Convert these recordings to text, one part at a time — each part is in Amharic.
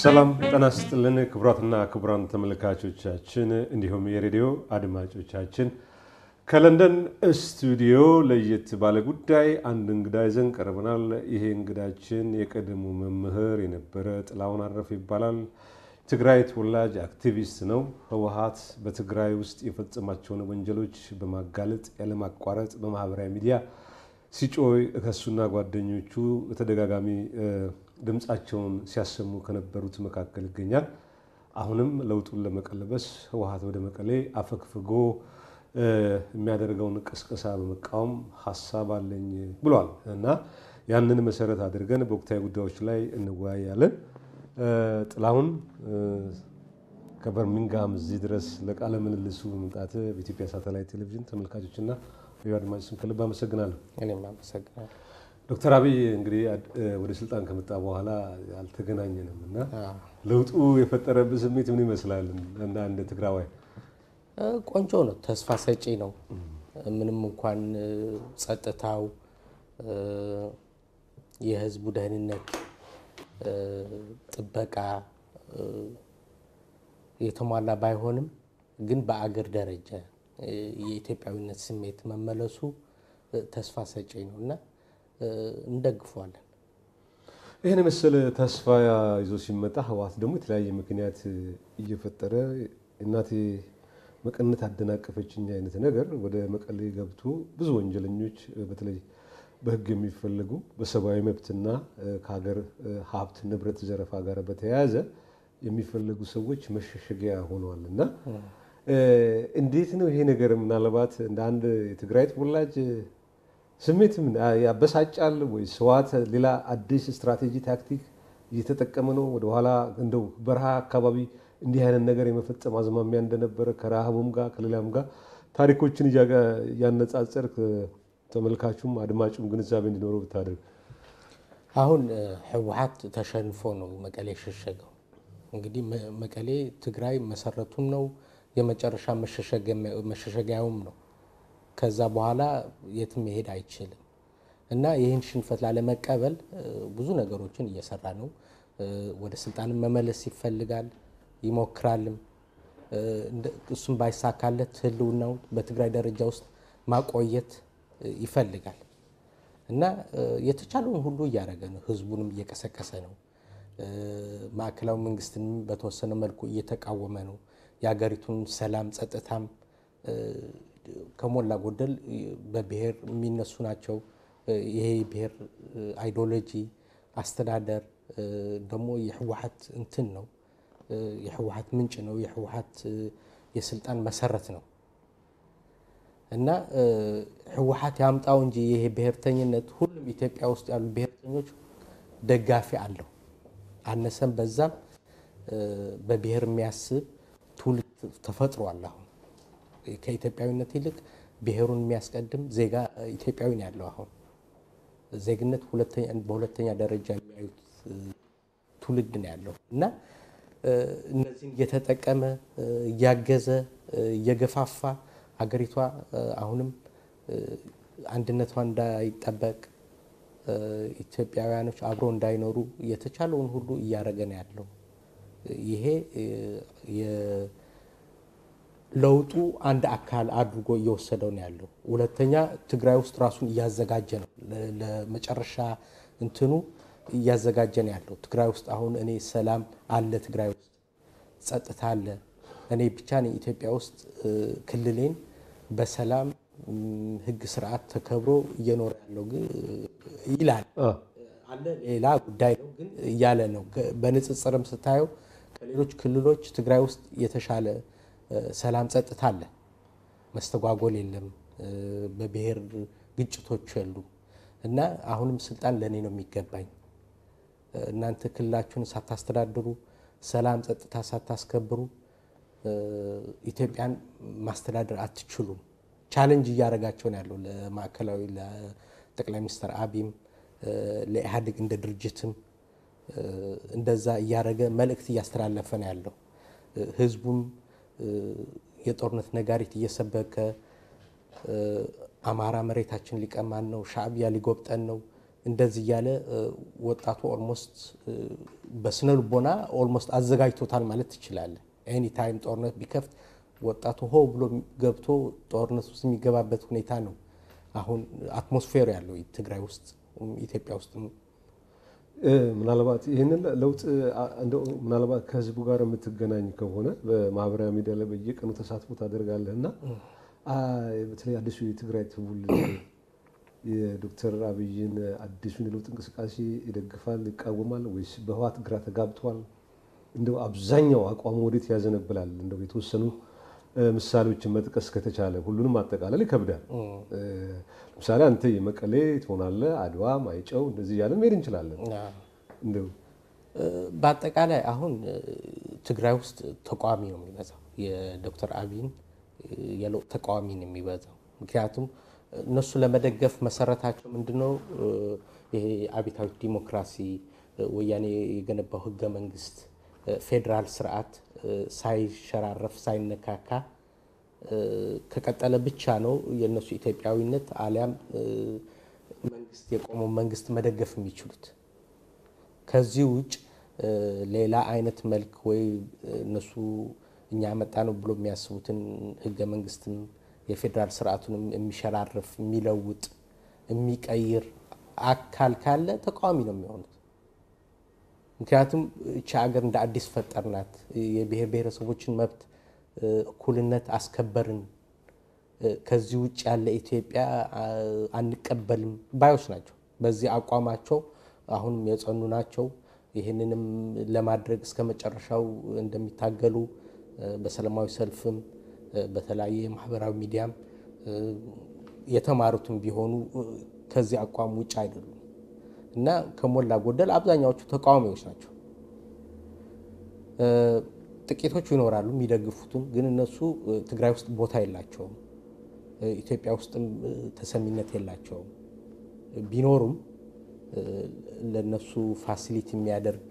ሰላም ጠና ስጥልን ክቡራትና ክቡራን ተመልካቾቻችን እንዲሁም የሬዲዮ አድማጮቻችን ከለንደን ስቱዲዮ ለየት ባለ ጉዳይ አንድ እንግዳ ይዘን ቀርበናል። ይሄ እንግዳችን የቀድሞ መምህር የነበረ ጥላውን አረፍ ይባላል። ትግራይ ተወላጅ አክቲቪስት ነው። ህወሀት በትግራይ ውስጥ የፈጸማቸውን ወንጀሎች በማጋለጥ ያለማቋረጥ በማህበራዊ ሚዲያ ሲጮይ ከሱና ጓደኞቹ በተደጋጋሚ ድምፃቸውን ሲያሰሙ ከነበሩት መካከል ይገኛል። አሁንም ለውጡን ለመቀለበስ ህወሀት ወደ መቀሌ አፈግፍጎ የሚያደርገውን ቅስቀሳ በመቃወም ሀሳብ አለኝ ብሏል እና ያንን መሰረት አድርገን በወቅታዊ ጉዳዮች ላይ እንወያያለን። ጥላሁን ከበርሚንግሃም እዚህ ድረስ ለቃለ ምልልሱ በመምጣት በኢትዮጵያ ሳተላይት ቴሌቪዥን ተመልካቾችና አድማጭ ስም ከልብ አመሰግናለሁ። እኔም አመሰግናለሁ። ዶክተር አብይ እንግዲህ ወደ ስልጣን ከመጣ በኋላ አልተገናኘንም እና ለውጡ የፈጠረብህ ስሜት ምን ይመስላል? እና እንደ ትግራዋይ ቆንጆ ነው፣ ተስፋ ሰጪ ነው። ምንም እንኳን ጸጥታው፣ የህዝቡ ደህንነት ጥበቃ የተሟላ ባይሆንም ግን በአገር ደረጃ የኢትዮጵያዊነት ስሜት መመለሱ ተስፋ ሰጪ ነው እና እንደግፈዋለን። ይህን ምስል ተስፋ ይዞ ሲመጣ ህወሓት ደግሞ የተለያየ ምክንያት እየፈጠረ እናቴ መቀነት አደናቀፈችኝ አይነት ነገር ወደ መቀሌ ገብቶ ብዙ ወንጀለኞች በተለይ በህግ የሚፈለጉ በሰብአዊ መብትና ከሀገር ሀብት ንብረት ዘረፋ ጋር በተያያዘ የሚፈለጉ ሰዎች መሸሸጊያ ሆነዋል እና እንዴት ነው ይሄ ነገር ምናልባት እንደ አንድ የትግራይ ተወላጅ ስሜት ያበሳጫል ወይ? ህወሓት ሌላ አዲስ ስትራቴጂ ታክቲክ እየተጠቀመ ነው ወደኋላ እንደው በረሃ አካባቢ እንዲህ አይነት ነገር የመፈጸም አዝማሚያ እንደነበረ ከረሃቡም ጋር ከሌላም ጋር ታሪኮችን እያነጻጸር ተመልካቹም አድማጩም ግንዛቤ እንዲኖረው ብታደርግ። አሁን ህወሓት ተሸንፎ ነው መቀሌ የሸሸገው። እንግዲህ መቀሌ ትግራይ መሰረቱም ነው የመጨረሻ መሸሸጊያውም ነው። ከዛ በኋላ የትም መሄድ አይችልም እና ይህን ሽንፈት ላለመቀበል ብዙ ነገሮችን እየሰራ ነው። ወደ ስልጣን መመለስ ይፈልጋል፣ ይሞክራልም። እሱም ባይሳካለት ህልውናው በትግራይ ደረጃ ውስጥ ማቆየት ይፈልጋል እና የተቻለውን ሁሉ እያደረገ ነው። ህዝቡንም እየቀሰቀሰ ነው። ማዕከላዊ መንግስትን በተወሰነ መልኩ እየተቃወመ ነው። የሀገሪቱን ሰላም ጸጥታም ከሞላ ጎደል በብሔር የሚነሱ ናቸው። ይሄ ብሔር አይዲዮሎጂ አስተዳደር ደግሞ የህወሀት እንትን ነው፣ የህወሀት ምንጭ ነው፣ የህወሀት የስልጣን መሰረት ነው እና ህወሀት ያምጣው እንጂ ይሄ ብሔርተኝነት ሁሉም ኢትዮጵያ ውስጥ ያሉ ብሔርተኞች ደጋፊ አለው። አነሰም በዛም በብሔር የሚያስብ ትውልድ ተፈጥሯል አሁን ከኢትዮጵያዊነት ይልቅ ብሔሩን የሚያስቀድም ዜጋ ኢትዮጵያዊ ነው ያለው። አሁን ዜግነት በሁለተኛ ደረጃ የሚያዩት ትውልድ ነው ያለው እና እነዚህን እየተጠቀመ እያገዘ እየገፋፋ ሀገሪቷ አሁንም አንድነቷ እንዳይጠበቅ ኢትዮጵያውያኖች አብሮ እንዳይኖሩ የተቻለውን ሁሉ እያደረገ ነው ያለው ይሄ ለውጡ አንድ አካል አድርጎ እየወሰደው ነው ያለው። ሁለተኛ ትግራይ ውስጥ ራሱን እያዘጋጀ ነው ለመጨረሻ እንትኑ እያዘጋጀ ነው ያለው። ትግራይ ውስጥ አሁን እኔ ሰላም አለ፣ ትግራይ ውስጥ ጸጥታ አለ። እኔ ብቻ ነኝ ኢትዮጵያ ውስጥ ክልሌን በሰላም ህግ ስርዓት ተከብሮ እየኖረ ያለው ይላል አለ። ሌላ ጉዳይ ነው ግን እያለ ነው። በንጽጽርም ስታየው ከሌሎች ክልሎች ትግራይ ውስጥ የተሻለ ሰላም ጸጥታ አለ፣ መስተጓጎል የለም፣ በብሔር ግጭቶች የሉም እና አሁንም ስልጣን ለእኔ ነው የሚገባኝ። እናንተ ክልላችሁን ሳታስተዳድሩ ሰላም ጸጥታ ሳታስከብሩ ኢትዮጵያን ማስተዳደር አትችሉም። ቻለንጅ እያደረጋቸው ነው ያለው ለማዕከላዊ ለጠቅላይ ሚኒስትር አብይም ለኢህአዴግ እንደ ድርጅትም እንደዛ እያደረገ መልእክት እያስተላለፈ ነው ያለው ህዝቡም የጦርነት ነጋሪት እየሰበከ አማራ መሬታችን ሊቀማን ነው፣ ሻዕቢያ ሊጎብጠን ነው፣ እንደዚህ እያለ ወጣቱ ኦልሞስት በስነ ልቦና ኦልሞስት አዘጋጅቶታል ማለት ትችላለን። ኤኒ ታይም ጦርነት ቢከፍት ወጣቱ ሆ ብሎ ገብቶ ጦርነት ውስጥ የሚገባበት ሁኔታ ነው አሁን አትሞስፌሩ ያለው ትግራይ ውስጥ ኢትዮጵያ ውስጥ ምናልባት ይህንን ለውጥ እንደው ምናልባት ከህዝቡ ጋር የምትገናኝ ከሆነ በማህበራዊ ሚዲያ ላይ በየቀኑ ተሳትፎ ታደርጋለህ እና በተለይ አዲሱ የትግራይ ትውልድ የዶክተር አብይን አዲሱን የለውጥ እንቅስቃሴ ይደግፋል፣ ይቃወማል ወይስ በህወሓት ግራ ተጋብቷል? እንደው አብዛኛው አቋሙ ወዴት ያዘነብላል? እንደው የተወሰኑ ምሳሌዎችን መጥቀስ ከተቻለ ሁሉንም አጠቃለል ይከብዳል። ለምሳሌ አንተ የመቀሌ ትሆናለህ፣ አድዋ፣ ማይጨው እንደዚህ እያለ መሄድ እንችላለን። እንደው በአጠቃላይ አሁን ትግራይ ውስጥ ተቃዋሚ ነው የሚበዛው፣ የዶክተር አብይን የለውጥ ተቃዋሚ ነው የሚበዛው። ምክንያቱም እነሱ ለመደገፍ መሰረታቸው ምንድነው? ይሄ አብዮታዊ ዲሞክራሲ፣ ወያኔ የገነባው ህገ መንግስት፣ ፌዴራል ስርዓት ሳይሸራረፍ ሳይነካካ ከቀጠለ ብቻ ነው የእነሱ ኢትዮጵያዊነት አሊያም መንግስት የቆመው መንግስት መደገፍ የሚችሉት። ከዚህ ውጭ ሌላ አይነት መልክ ወይ እነሱ እኛ መጣ ነው ብሎ የሚያስቡትን ህገ መንግስትም የፌዴራል ስርዓቱንም የሚሸራርፍ የሚለውጥ የሚቀይር አካል ካለ ተቃዋሚ ነው የሚሆኑት። ምክንያቱም እቺ ሀገር እንደ አዲስ ፈጠርናት። የብሔር ብሔረሰቦችን መብት እኩልነት አስከበርን። ከዚህ ውጭ ያለ ኢትዮጵያ አንቀበልም ባዮች ናቸው። በዚህ አቋማቸው አሁንም የጸኑ ናቸው። ይህንንም ለማድረግ እስከ መጨረሻው እንደሚታገሉ በሰላማዊ ሰልፍም በተለያየ ማህበራዊ ሚዲያም የተማሩትም ቢሆኑ ከዚህ አቋም ውጭ አይደሉም። እና ከሞላ ጎደል አብዛኛዎቹ ተቃዋሚዎች ናቸው። ጥቂቶቹ ይኖራሉ የሚደግፉትም፣ ግን እነሱ ትግራይ ውስጥ ቦታ የላቸውም፣ ኢትዮጵያ ውስጥም ተሰሚነት የላቸውም። ቢኖሩም ለነሱ ፋሲሊቲ የሚያደርግ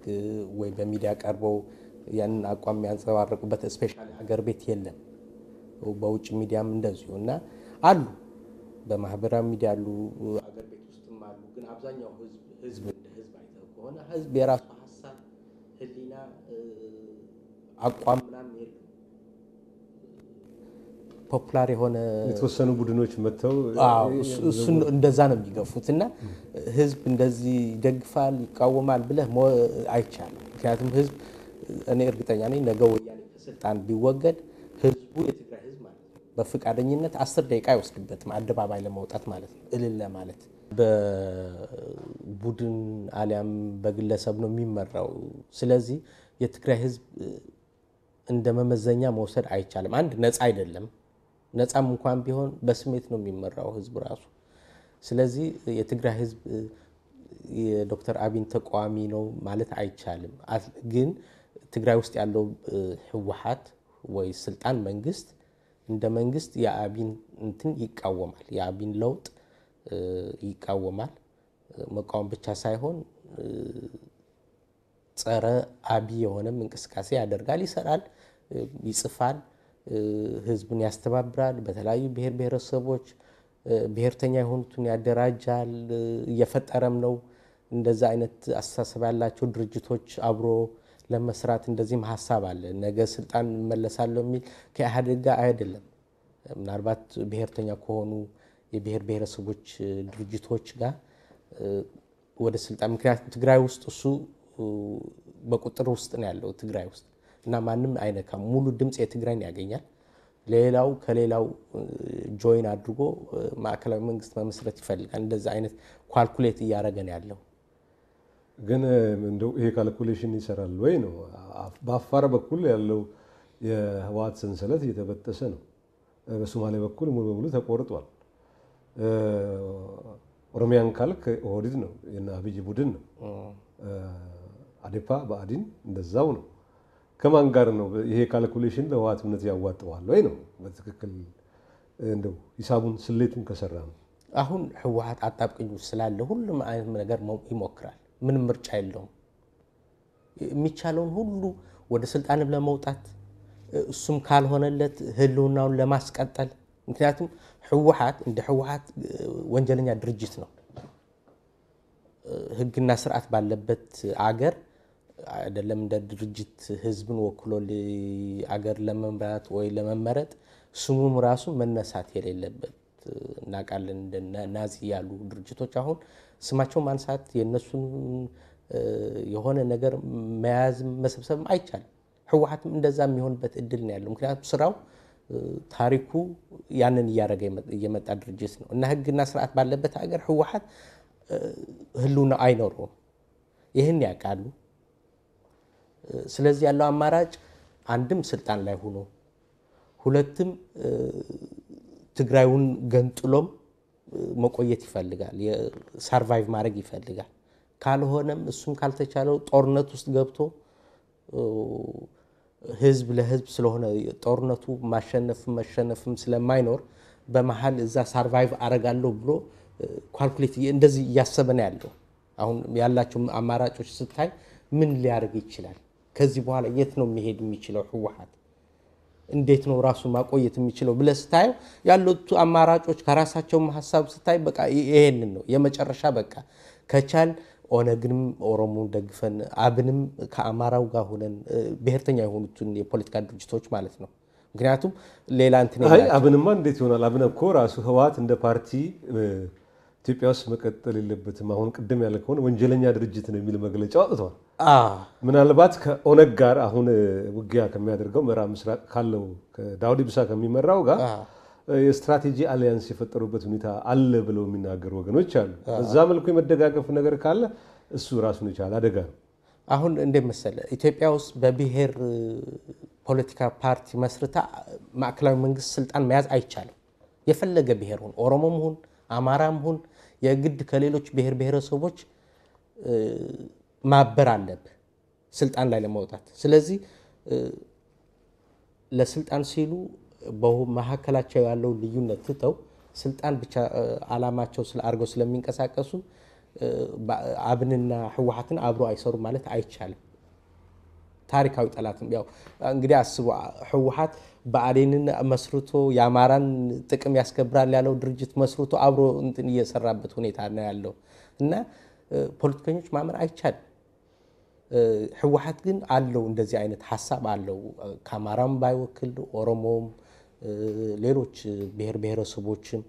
ወይ በሚዲያ ቀርበው ያንን አቋም የሚያንጸባርቁበት ስፔሻል ሀገር ቤት የለም። በውጭ ሚዲያም እንደዚሁ እና አሉ፣ በማህበራዊ ሚዲያ አሉ፣ ሀገር ቤት ውስጥም አሉ። ግን አብዛኛው ህዝብ ህዝብ እንደ ህዝብ አይተው ከሆነ ህዝብ የራሱ ሀሳብ፣ ህሊና፣ አቋም ምናምን የለም። ፖፑላር የሆነ የተወሰኑ ቡድኖች መጥተው እሱን እንደዛ ነው የሚገፉት እና ህዝብ እንደዚህ ይደግፋል ይቃወማል ብለህ አይቻልም። ምክንያቱም ህዝብ እኔ እርግጠኛ ነኝ ነገ ወያኔ ከስልጣን ቢወገድ ህዝቡ የትግራይ ህዝብ ማለት ነው በፈቃደኝነት አስር ደቂቃ አይወስድበትም አደባባይ ለመውጣት ማለት ነው እልል ለማለት በቡድን አሊያም በግለሰብ ነው የሚመራው። ስለዚህ የትግራይ ህዝብ እንደ መመዘኛ መውሰድ አይቻልም። አንድ ነፃ አይደለም። ነፃም እንኳን ቢሆን በስሜት ነው የሚመራው ህዝብ ራሱ። ስለዚህ የትግራይ ህዝብ የዶክተር አብይን ተቃዋሚ ነው ማለት አይቻልም። ግን ትግራይ ውስጥ ያለው ህወሓት ወይ ስልጣን መንግስት እንደ መንግስት የአብይን እንትን ይቃወማል። የአብይን ለውጥ ይቃወማል። መቃወም ብቻ ሳይሆን ጸረ አብይ የሆነም እንቅስቃሴ ያደርጋል፣ ይሰራል፣ ይጽፋል፣ ህዝብን ያስተባብራል። በተለያዩ ብሔር ብሔረሰቦች ብሔርተኛ የሆኑትን ያደራጃል፣ እየፈጠረም ነው። እንደዛ አይነት አስተሳሰብ ያላቸው ድርጅቶች አብሮ ለመስራት እንደዚህም ሀሳብ አለ። ነገ ስልጣን እመለሳለሁ የሚል ከኢህአዴግ ጋር አይደለም። ምናልባት ብሔርተኛ ከሆኑ የብሔር ብሔረሰቦች ድርጅቶች ጋር ወደ ስልጣን ምክንያቱም ትግራይ ውስጥ እሱ በቁጥር ውስጥ ነው ያለው ትግራይ ውስጥ እና ማንም አይነካም። ሙሉ ድምፅ የትግራይን ያገኛል። ሌላው ከሌላው ጆይን አድርጎ ማዕከላዊ መንግስት መመስረት ይፈልጋል። እንደዚህ አይነት ኳልኩሌት እያደረገ ነው ያለው። ግን እንደው ይሄ ካልኩሌሽን ይሰራል ወይ ነው። በአፋር በኩል ያለው የህወሓት ሰንሰለት እየተበጠሰ ነው። በሶማሌ በኩል ሙሉ በሙሉ ተቆርጧል። ኦሮሚያን ካልክ ኦህዴድ ነው፣ የእነ አብይ ቡድን ነው። አዴፓ በአዲን እንደዛው ነው። ከማን ጋር ነው ይሄ ካልኩሌሽን ለህወሓት እምነት ያዋጠዋል ወይ ነው? በትክክል እንደው ሂሳቡን ስሌቱን ከሰራ ነው። አሁን ህወሓት አጣብቅኝ ውስጥ ስላለ ሁሉም አይነት ነገር ይሞክራል። ምንም ምርጫ የለውም። የሚቻለውን ሁሉ ወደ ስልጣንም ለመውጣት እሱም ካልሆነለት ህልውናውን ለማስቀጠል ምክንያቱም ሕወሓት እንደ ሕወሓት ወንጀለኛ ድርጅት ነው። ህግና ስርዓት ባለበት አገር አይደለም እንደ ድርጅት ህዝብን ወክሎ አገር ለመምራት ወይ ለመመረጥ ስሙም ራሱ መነሳት የሌለበት እናውቃለን። እንደ ናዚ ያሉ ድርጅቶች አሁን ስማቸው ማንሳት የእነሱን የሆነ ነገር መያዝ መሰብሰብም አይቻልም። ህወሓትም እንደዛ የሚሆንበት እድል ነው ያለው። ምክንያቱም ስራው ታሪኩ ያንን እያደረገ የመጣ ድርጅት ነው እና ህግና ስርዓት ባለበት ሀገር ህወሓት ህልውና አይኖረውም። ይህን ያውቃሉ። ስለዚህ ያለው አማራጭ አንድም ስልጣን ላይ ሆኖ ሁለትም ትግራዩን ገንጥሎም መቆየት ይፈልጋል፣ ሰርቫይቭ ማድረግ ይፈልጋል። ካልሆነም እሱም ካልተቻለው ጦርነት ውስጥ ገብቶ ህዝብ ለህዝብ ስለሆነ ጦርነቱ ማሸነፍም መሸነፍም ስለማይኖር በመሀል እዛ ሳርቫይቭ አረጋለሁ ብሎ ኳልኩሌት እንደዚህ እያሰበ ነው ያለው። አሁን ያላቸው አማራጮች ስታይ ምን ሊያደርግ ይችላል? ከዚህ በኋላ የት ነው መሄድ የሚችለው? ህወሓት እንዴት ነው ራሱ ማቆየት የሚችለው ብለ ስታየው ያሉት አማራጮች ከራሳቸው ሀሳብ ስታይ በቃ ይሄንን ነው የመጨረሻ በቃ ከቻል ኦነግንም ኦሮሞን ደግፈን አብንም ከአማራው ጋር ሆነን ብሔርተኛ የሆኑትን የፖለቲካ ድርጅቶች ማለት ነው። ምክንያቱም ሌላ እንትን አብንማ እንዴት ይሆናል? አብን እኮ ራሱ ህወሓት እንደ ፓርቲ ኢትዮጵያ ውስጥ መቀጠል የለበትም። አሁን ቅድም ያለ ከሆነ ወንጀለኛ ድርጅት ነው የሚል መግለጫ አውጥተዋል። ምናልባት ከኦነግ ጋር አሁን ውጊያ ከሚያደርገው ምዕራብ ምስራቅ ካለው ከዳውድ ኢብሳ ከሚመራው ጋር የስትራቴጂ አሊያንስ የፈጠሩበት ሁኔታ አለ ብለው የሚናገሩ ወገኖች አሉ። በዛ መልኩ የመደጋገፍ ነገር ካለ እሱ ራሱን ይቻል አደጋ ነው። አሁን እንደ መሰለ ኢትዮጵያ ውስጥ በብሔር ፖለቲካ ፓርቲ መስርታ ማዕከላዊ መንግስት ስልጣን መያዝ አይቻልም። የፈለገ ብሔር ሁን ኦሮሞም ሁን አማራም ሁን የግድ ከሌሎች ብሔር ብሔረሰቦች ማበር አለብ ስልጣን ላይ ለመውጣት። ስለዚህ ለስልጣን ሲሉ መካከላቸው ያለውን ልዩነት ትተው ስልጣን ብቻ አላማቸው አድርገው ስለሚንቀሳቀሱ አብንና ህወሓትን አብሮ አይሰሩም ማለት አይቻልም። ታሪካዊ ጠላትም ያው እንግዲህ አስቡ። ህወሓት ብአዴንን መስርቶ የአማራን ጥቅም ያስከብራል ያለው ድርጅት መስርቶ አብሮ እንትን እየሰራበት ሁኔታ ነው ያለው እና ፖለቲከኞች ማመን አይቻልም። ህወሓት ግን አለው እንደዚህ አይነት ሀሳብ አለው። ከአማራም ባይወክል ኦሮሞም ሌሎች ብሔር ብሔረሰቦችም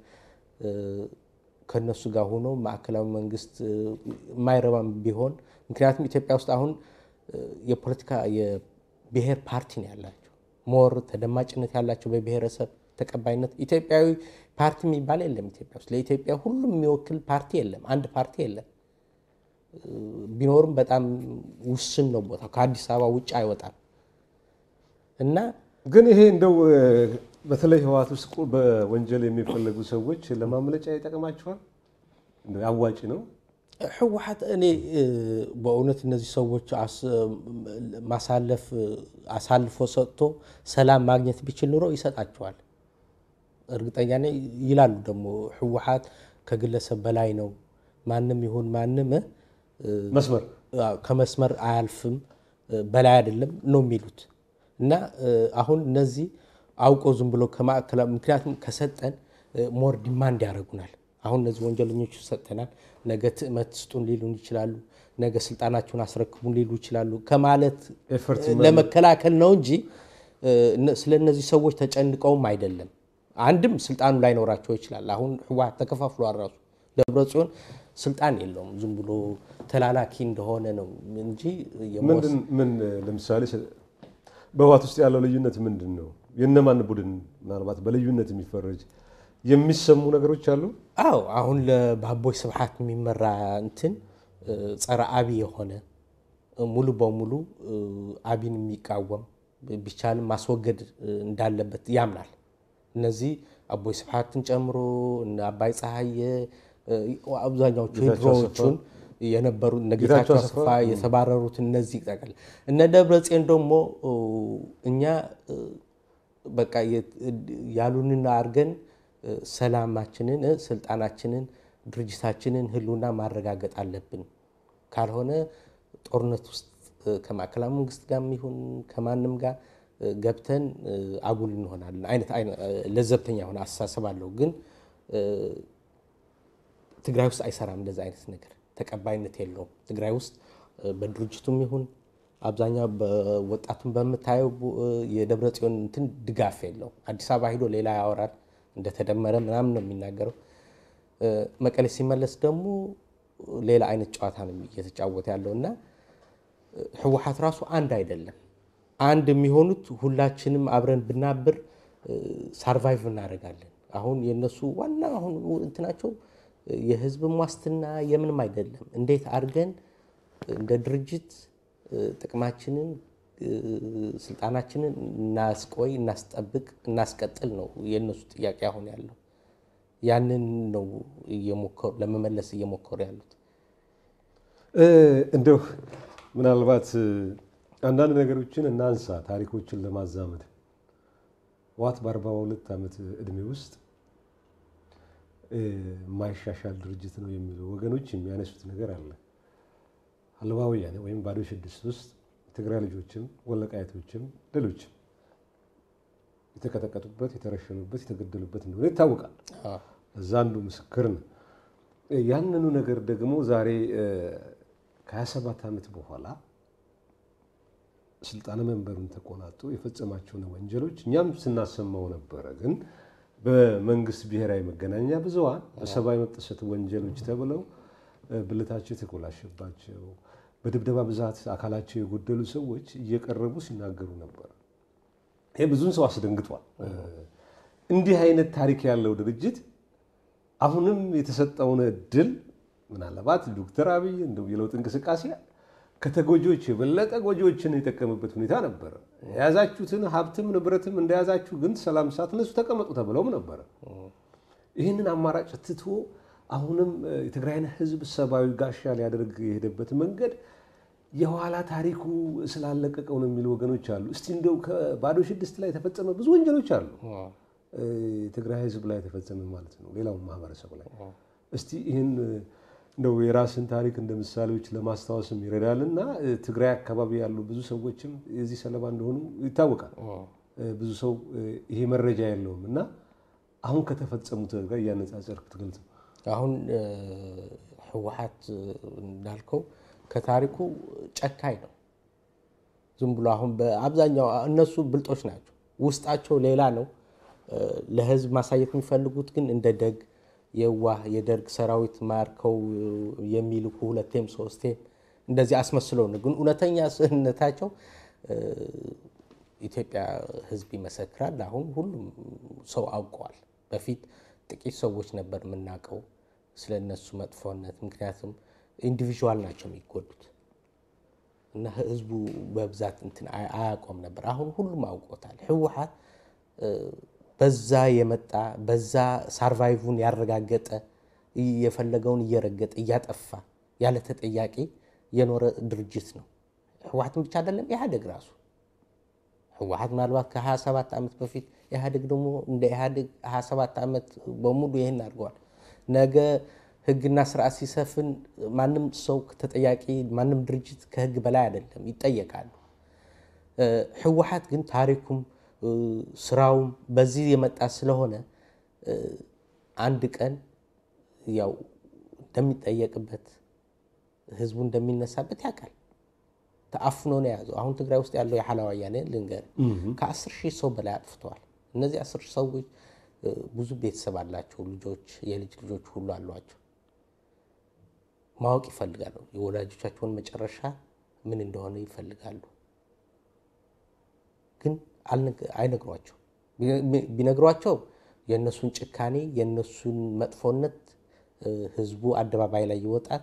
ከነሱ ጋር ሆኖ ማዕከላዊ መንግስት የማይረባም ቢሆን ምክንያቱም ኢትዮጵያ ውስጥ አሁን የፖለቲካ የብሔር ፓርቲ ነው ያላቸው ሞር ተደማጭነት ያላቸው በብሔረሰብ ተቀባይነት ኢትዮጵያዊ ፓርቲ የሚባል የለም። ኢትዮጵያ ውስጥ ለኢትዮጵያ ሁሉም የሚወክል ፓርቲ የለም። አንድ ፓርቲ የለም። ቢኖርም በጣም ውስን ነው ቦታ ከአዲስ አበባ ውጭ አይወጣም እና ግን ይሄ እንደው በተለይ ህወሓት ውስጥ በወንጀል የሚፈለጉ ሰዎች ለማምለጫ ይጠቅማቸዋል፣ አዋጭ ነው ህወሓት። እኔ በእውነት እነዚህ ሰዎች ማሳለፍ አሳልፎ ሰጥቶ ሰላም ማግኘት ቢችል ኑሮ ይሰጣቸዋል። እርግጠኛ ነኝ ይላሉ። ደግሞ ህወሓት ከግለሰብ በላይ ነው። ማንም ይሁን ማንም መስመር ከመስመር አያልፍም፣ በላይ አይደለም ነው የሚሉት እና አሁን እነዚህ አውቆ ዝም ብሎ ከማዕከላ ምክንያቱም ከሰጠን ሞር ዲማንድ ያደርጉናል። አሁን እነዚህ ወንጀለኞቹ ሰጠናል፣ ነገ ትዕመት ስጡን ሊሉን ይችላሉ፣ ነገ ስልጣናችሁን አስረክቡን ሊሉ ይችላሉ ከማለት ለመከላከል ነው እንጂ ስለ እነዚህ ሰዎች ተጨንቀውም አይደለም። አንድም ስልጣኑ ላይኖራቸው ይችላል። አሁን ህወሓት ተከፋፍሎ አራሱ ደብረ ጽዮን ስልጣን የለውም። ዝም ብሎ ተላላኪ እንደሆነ ነው እንጂ ምን ለምሳሌ በህወሓት ውስጥ ያለው ልዩነት ምንድን ነው? የነማን ቡድን ምናልባት በልዩነት የሚፈረጅ የሚሰሙ ነገሮች አሉ? አዎ አሁን ለባቦይ ስብሓት የሚመራ እንትን ጸረ አብይ የሆነ ሙሉ በሙሉ አብይን የሚቃወም ቢቻልም ማስወገድ እንዳለበት ያምናል። እነዚህ አቦይ ስብሓትን ጨምሮ አባይ ፀሐየ አብዛኛዎቹ ድሮዎቹን የነበሩ ጌታቸው አሰፋ የተባረሩት እነዚህ ጠቅላላ እነ ደብረ ደብረጽዮን ደግሞ እኛ በቃ ያሉንና አድርገን ሰላማችንን፣ ስልጣናችንን፣ ድርጅታችንን ህልውና ማረጋገጥ አለብን። ካልሆነ ጦርነት ውስጥ ከማዕከላዊ መንግስት ጋር ይሁን ከማንም ጋር ገብተን አጉል እንሆናለን። አይነት ለዘብተኛ የሆነ አስተሳሰብ አለው። ግን ትግራይ ውስጥ አይሰራም። እንደዚህ አይነት ነገር ተቀባይነት የለውም። ትግራይ ውስጥ በድርጅቱም ይሁን አብዛኛው ወጣቱን በምታየው የደብረ ጽዮን እንትን ድጋፍ የለው። አዲስ አበባ ሂዶ ሌላ ያወራል እንደተደመረ ምናምን ነው የሚናገረው። መቀሌ ሲመለስ ደግሞ ሌላ አይነት ጨዋታ ነው እየተጫወተ ያለው እና ህወሓት ራሱ አንድ አይደለም። አንድ የሚሆኑት ሁላችንም አብረን ብናብር ሳርቫይቭ እናደርጋለን። አሁን የነሱ ዋና አሁን እንትናቸው የህዝብም ዋስትና የምንም አይደለም። እንዴት አድርገን እንደ ድርጅት ጥቅማችንን፣ ስልጣናችንን እናስቆይ፣ እናስጠብቅ፣ እናስቀጥል ነው የእነሱ ጥያቄ አሁን ያለው። ያንን ነው ለመመለስ እየሞከሩ ያሉት። እንደው ምናልባት አንዳንድ ነገሮችን እናንሳ፣ ታሪኮችን ለማዛመድ ህወሓት በአርባ ሁለት ዓመት እድሜ ውስጥ የማይሻሻል ድርጅት ነው የሚሉ ወገኖች የሚያነሱት ነገር አለ። አልባ ወያኔ ወይም ባዶ ሽድስት ውስጥ የትግራይ ልጆችም ወለቃየቶችም ሌሎችም የተቀጠቀጡበት የተረሸኑበት የተገደሉበት እንደሆነ ይታወቃል። እዛ አንዱ ምስክር ነው። ያንኑ ነገር ደግሞ ዛሬ ከ ሰባት ዓመት በኋላ ስልጣነ መንበሩን ተቆናጡ የፈጸማቸውን ወንጀሎች እኛም ስናሰማው ነበረ። ግን በመንግስት ብሔራዊ መገናኛ ብዙኃን በሰብአዊ መብት ጥሰት ወንጀሎች ተብለው ብልታቸው የተኮላሸባቸው በድብደባ ብዛት አካላቸው የጎደሉ ሰዎች እየቀረቡ ሲናገሩ ነበር። ይህ ብዙን ሰው አስደንግጧል። እንዲህ አይነት ታሪክ ያለው ድርጅት አሁንም የተሰጠውን እድል ምናልባት ዶክተር አብይ እንደው የለውጥ እንቅስቃሴ ከተጎጂዎች የበለጠ ጎጂዎችን የጠቀምበት ሁኔታ ነበር። የያዛችሁትን ሀብትም ንብረትም እንደያዛችሁ ግን ሰላም ሳትነሱ ተቀመጡ ተብለውም ነበረ። ይህንን አማራጭ ትቶ አሁንም የትግራይን ሕዝብ ሰብአዊ ጋሻ ሊያደርግ የሄደበት መንገድ የኋላ ታሪኩ ስላለቀቀው ነው የሚሉ ወገኖች አሉ። እስቲ እንደው ከባዶ ሽድስት ላይ የተፈጸመ ብዙ ወንጀሎች አሉ፣ ትግራይ ህዝብ ላይ የተፈጸመ ማለት ነው፣ ሌላው ማህበረሰቡ ላይ። እስቲ ይህን እንደው የራስን ታሪክ እንደ ምሳሌዎች ለማስታወስም ይረዳል እና ትግራይ አካባቢ ያሉ ብዙ ሰዎችም የዚህ ሰለባ እንደሆኑ ይታወቃል። ብዙ ሰው ይሄ መረጃ የለውም እና አሁን ከተፈጸሙት ጋር እያነጻጸርክ ትገልጽ አሁን ህወሓት እንዳልከው ከታሪኩ ጨካኝ ነው። ዝም ብሎ አሁን በአብዛኛው እነሱ ብልጦች ናቸው። ውስጣቸው ሌላ ነው። ለህዝብ ማሳየት የሚፈልጉት ግን እንደ ደግ የዋህ የደርግ ሰራዊት ማርከው የሚልኩ ሁለቴም ሶስቴም እንደዚህ አስመስለው ነው። ግን እውነተኛ ስህነታቸው ኢትዮጵያ ህዝብ ይመሰክራል። አሁን ሁሉም ሰው አውቀዋል። በፊት ጥቂት ሰዎች ነበር የምናውቀው ስለነሱ መጥፎነት ምክንያቱም ኢንዲቪዥዋል ናቸው የሚጎዱት እና ህዝቡ በብዛት እንትን አያቆም ነበር። አሁን ሁሉም አውቆታል። ህወሓት በዛ የመጣ በዛ ሳርቫይቭን ያረጋገጠ የፈለገውን እየረገጠ እያጠፋ ያለ ተጠያቂ የኖረ ድርጅት ነው። ህወሓትን ብቻ አይደለም ኢህአዴግ ራሱ ህወሓት ምናልባት ከ27 ዓመት በፊት ኢህአዴግ ደግሞ እንደ ኢህአዴግ 27 ዓመት በሙሉ ይህን አድርገዋል ነገ ህግና ስርዓት ሲሰፍን ማንም ሰው ተጠያቂ ማንም ድርጅት ከህግ በላይ አይደለም፣ ይጠየቃሉ። ህወሓት ግን ታሪኩም ስራውም በዚህ የመጣ ስለሆነ አንድ ቀን ያው እንደሚጠየቅበት ህዝቡ እንደሚነሳበት ያውቃል። ተአፍኖ ነው የያዘው። አሁን ትግራይ ውስጥ ያለው የሓላ ወያኔ ልንገር ከ10 ሰው በላይ አጥፍተዋል። እነዚህ 10 ሰዎች ብዙ ቤተሰብ አላቸው። ልጆች የልጅ ልጆች ሁሉ አሏቸው። ማወቅ ይፈልጋሉ። የወላጆቻቸውን መጨረሻ ምን እንደሆነ ይፈልጋሉ፣ ግን አይነግሯቸው። ቢነግሯቸው የእነሱን ጭካኔ የእነሱን መጥፎነት ህዝቡ አደባባይ ላይ ይወጣል።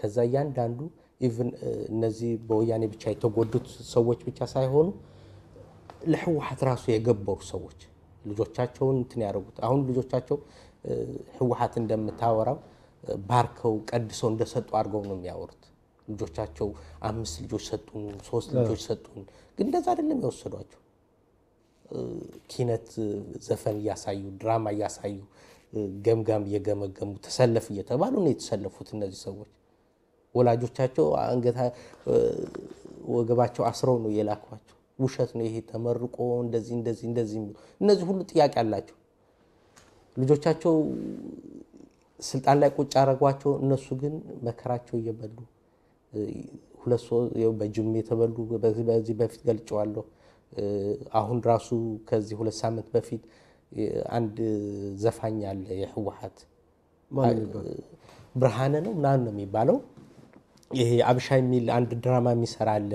ከዛ እያንዳንዱ ኢቭን እነዚህ በወያኔ ብቻ የተጎዱት ሰዎች ብቻ ሳይሆኑ ለህወሓት ራሱ የገበሩ ሰዎች ልጆቻቸውን እንትን ያደረጉት አሁን ልጆቻቸው ህወሓት እንደምታወራው ባርከው ቀድሰው እንደሰጡ አድርገው ነው የሚያወሩት። ልጆቻቸው አምስት ልጆች ሰጡን፣ ሶስት ልጆች ሰጡን። ግን እንደዛ አይደለም የወሰዷቸው። ኪነት ዘፈን እያሳዩ ድራማ እያሳዩ ገምጋም እየገመገሙ ተሰለፍ እየተባሉ ነው የተሰለፉት እነዚህ ሰዎች። ወላጆቻቸው አንገታ ወገባቸው አስረው ነው የላኳቸው። ውሸት ነው ይሄ ተመርቆ እንደዚህ እንደዚህ እንደዚህ እነዚህ ሁሉ ጥያቄ አላቸው ልጆቻቸው ስልጣን ላይ ቁጭ አረጓቸው። እነሱ ግን መከራቸው እየበሉ ሁለት በጅም የተበሉ በዚህ በፊት ገልጨዋለሁ። አሁን ራሱ ከዚህ ሁለት ሳምንት በፊት አንድ ዘፋኝ አለ የህወሀት ብርሃነ ነው ምናምን ነው የሚባለው። ይሄ አብሻ የሚል አንድ ድራማ የሚሰራ አለ።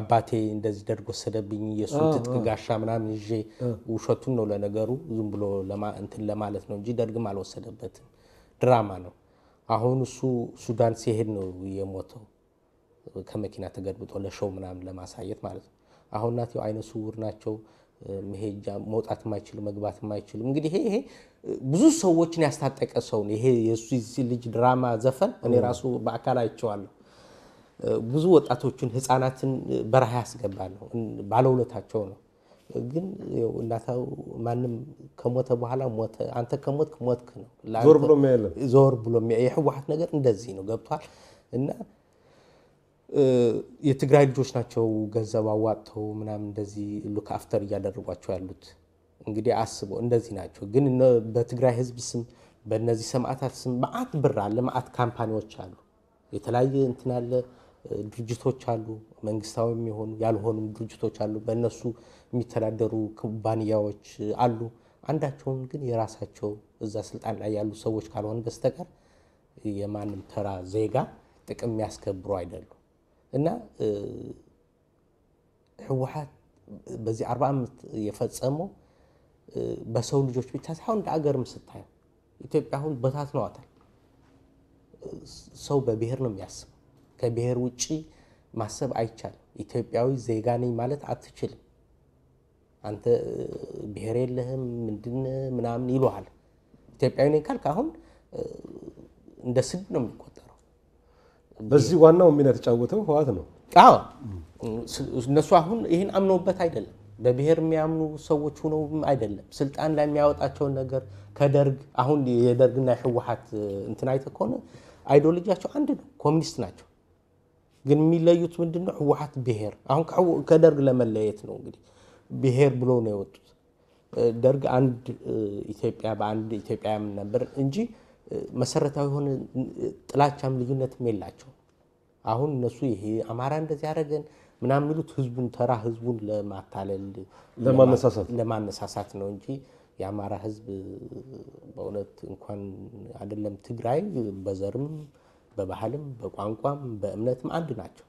አባቴ እንደዚህ ደርግ ወሰደብኝ የእሱን ትጥቅ ጋሻ ምናምን ይዤ ውሸቱን ነው ለነገሩ፣ ዝም ብሎ እንትን ለማለት ነው እንጂ ደርግም አልወሰደበትም ድራማ ነው። አሁን እሱ ሱዳን ሲሄድ ነው የሞተው ከመኪና ተገልብጦ ለሾው ምናምን ለማሳየት ማለት ነው። አሁን እናትየው አይነ ስውር ናቸው። መሄጃ መውጣት የማይችሉ መግባት የማይችሉ እንግዲህ ይሄ ብዙ ሰዎችን ያስታጠቀ ሰው ነው። ይሄ የሱ ልጅ ድራማ ዘፈን እኔ ራሱ በአካል አይቼዋለሁ። ብዙ ወጣቶችን ህፃናትን በረሃ ያስገባ ነው። ባለውለታቸው ነው። ግን እናታው ማንም ከሞተ በኋላ ሞተ፣ አንተ ከሞትክ ሞትክ ነው። ዞር ብሎ የሚያየለም ዞር ብሎ የህወሀት ነገር እንደዚህ ነው። ገብቷል። እና የትግራይ ልጆች ናቸው ገንዘብ አዋጥተው ምናምን እንደዚህ ሉክ አፍተር እያደረጓቸው ያሉት። እንግዲህ አስበው እንደዚህ ናቸው። ግን በትግራይ ህዝብ ስም በእነዚህ ሰማዕታት ስም መዓት ብር አለ፣ መዓት ካምፓኒዎች አሉ፣ የተለያየ እንትን አለ፣ ድርጅቶች አሉ መንግስታዊ የሚሆኑ ያልሆኑም ድርጅቶች አሉ። በእነሱ የሚተዳደሩ ኩባንያዎች አሉ። አንዳቸውም ግን የራሳቸው እዛ ስልጣን ላይ ያሉ ሰዎች ካልሆነ በስተቀር የማንም ተራ ዜጋ ጥቅም የሚያስከብሩ አይደሉም እና ህወሓት በዚህ አርባ ዓመት የፈጸመው በሰው ልጆች ብቻ ሳይሆን እንደ አገርም ስታዩ ኢትዮጵያ አሁን በታትነዋታል። ሰው በብሔር ነው የሚያስበው ከብሔር ውጭ ማሰብ አይቻልም። ኢትዮጵያዊ ዜጋ ነኝ ማለት አትችልም። አንተ ብሔር የለህም ምንድን ምናምን ይሉሃል። ኢትዮጵያዊ ነኝ ካልክ አሁን እንደ ስድ ነው የሚቆጠረው። በዚህ ዋናው ሚና የተጫወተው ህወሓት ነው። አዎ እነሱ አሁን ይህን አምነውበት አይደለም። በብሔር የሚያምኑ ሰዎች ሆነው አይደለም። ስልጣን ላይ የሚያወጣቸውን ነገር ከደርግ አሁን የደርግና የህወሓት እንትን አይተህ ከሆነ አይዲዮሎጂያቸው አንድ ነው። ኮሚኒስት ናቸው። ግን የሚለዩት ምንድነው? ህወሓት ብሄር አሁን ከደርግ ለመለየት ነው እንግዲህ ብሄር ብሎ ነው የወጡት። ደርግ አንድ ኢትዮጵያ በአንድ ኢትዮጵያ ያምን ነበር እንጂ መሰረታዊ የሆነ ጥላቻም ልዩነትም የላቸው። አሁን እነሱ ይሄ አማራ እንደዚህ ያደረገን ምናምን የሚሉት ህዝቡን ተራ ህዝቡን ለማታለል ለማነሳሳት ነው እንጂ የአማራ ህዝብ በእውነት እንኳን አይደለም ትግራይ በዘርም በባህልም በቋንቋም በእምነትም አንድ ናቸው።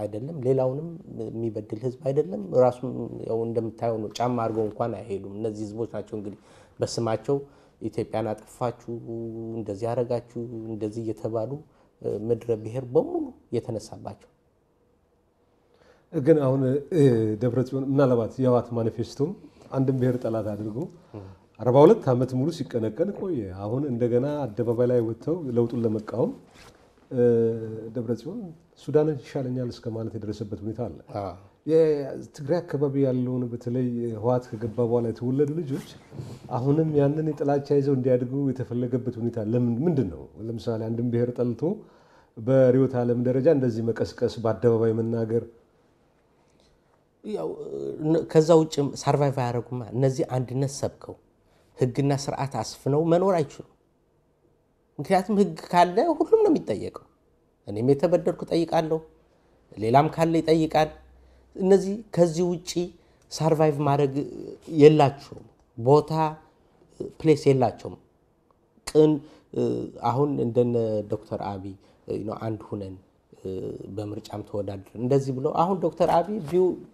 አይደለም ሌላውንም የሚበድል ህዝብ አይደለም። ራሱም ያው እንደምታየው ነው። ጫማ አድርገው እንኳን አይሄዱም። እነዚህ ህዝቦች ናቸው እንግዲህ በስማቸው ኢትዮጵያን አጠፋችሁ፣ እንደዚህ ያደረጋችሁ፣ እንደዚህ እየተባሉ ምድረ ብሔር በሙሉ የተነሳባቸው ግን አሁን ደብረ ጽዮን ምናልባት የህወሓት ማኒፌስቶም አንድም ብሔር ጠላት አድርጎ አርባ ሁለት ዓመት ሙሉ ሲቀነቀን ቆየ። አሁን እንደገና አደባባይ ላይ ወጥተው ለውጡን ለመቃወም ደብረ ጽዮን ይሻለኛል እስከ ማለት የደረሰበት ሁኔታ አለ። የትግራይ አካባቢ ያለውን በተለይ ህወሓት ከገባ በኋላ የተወለዱ ልጆች አሁንም ያንን የጥላቻ ይዘው እንዲያድጉ የተፈለገበት ሁኔታ ምንድን ነው? ለምሳሌ አንድን ብሔር ጠልቶ በሪዮት ዓለም ደረጃ እንደዚህ መቀስቀስ፣ በአደባባይ መናገር ያው ከዛ ውጭ ሰርቫይቭ አያደርጉማ እነዚህ አንድነት ሰብከው ህግና ስርዓት አስፍነው መኖር አይችሉም። ምክንያቱም ህግ ካለ ሁሉም ነው የሚጠየቀው። እኔም የተበደርኩ ጠይቃለሁ፣ ሌላም ካለ ይጠይቃል። እነዚህ ከዚህ ውጭ ሳርቫይቭ ማድረግ የላቸውም፣ ቦታ ፕሌስ የላቸውም። ቅን አሁን እንደነ ዶክተር አብይ አንድ ሁነን በምርጫም ተወዳድር እንደዚህ ብሎ አሁን ዶክተር አብይ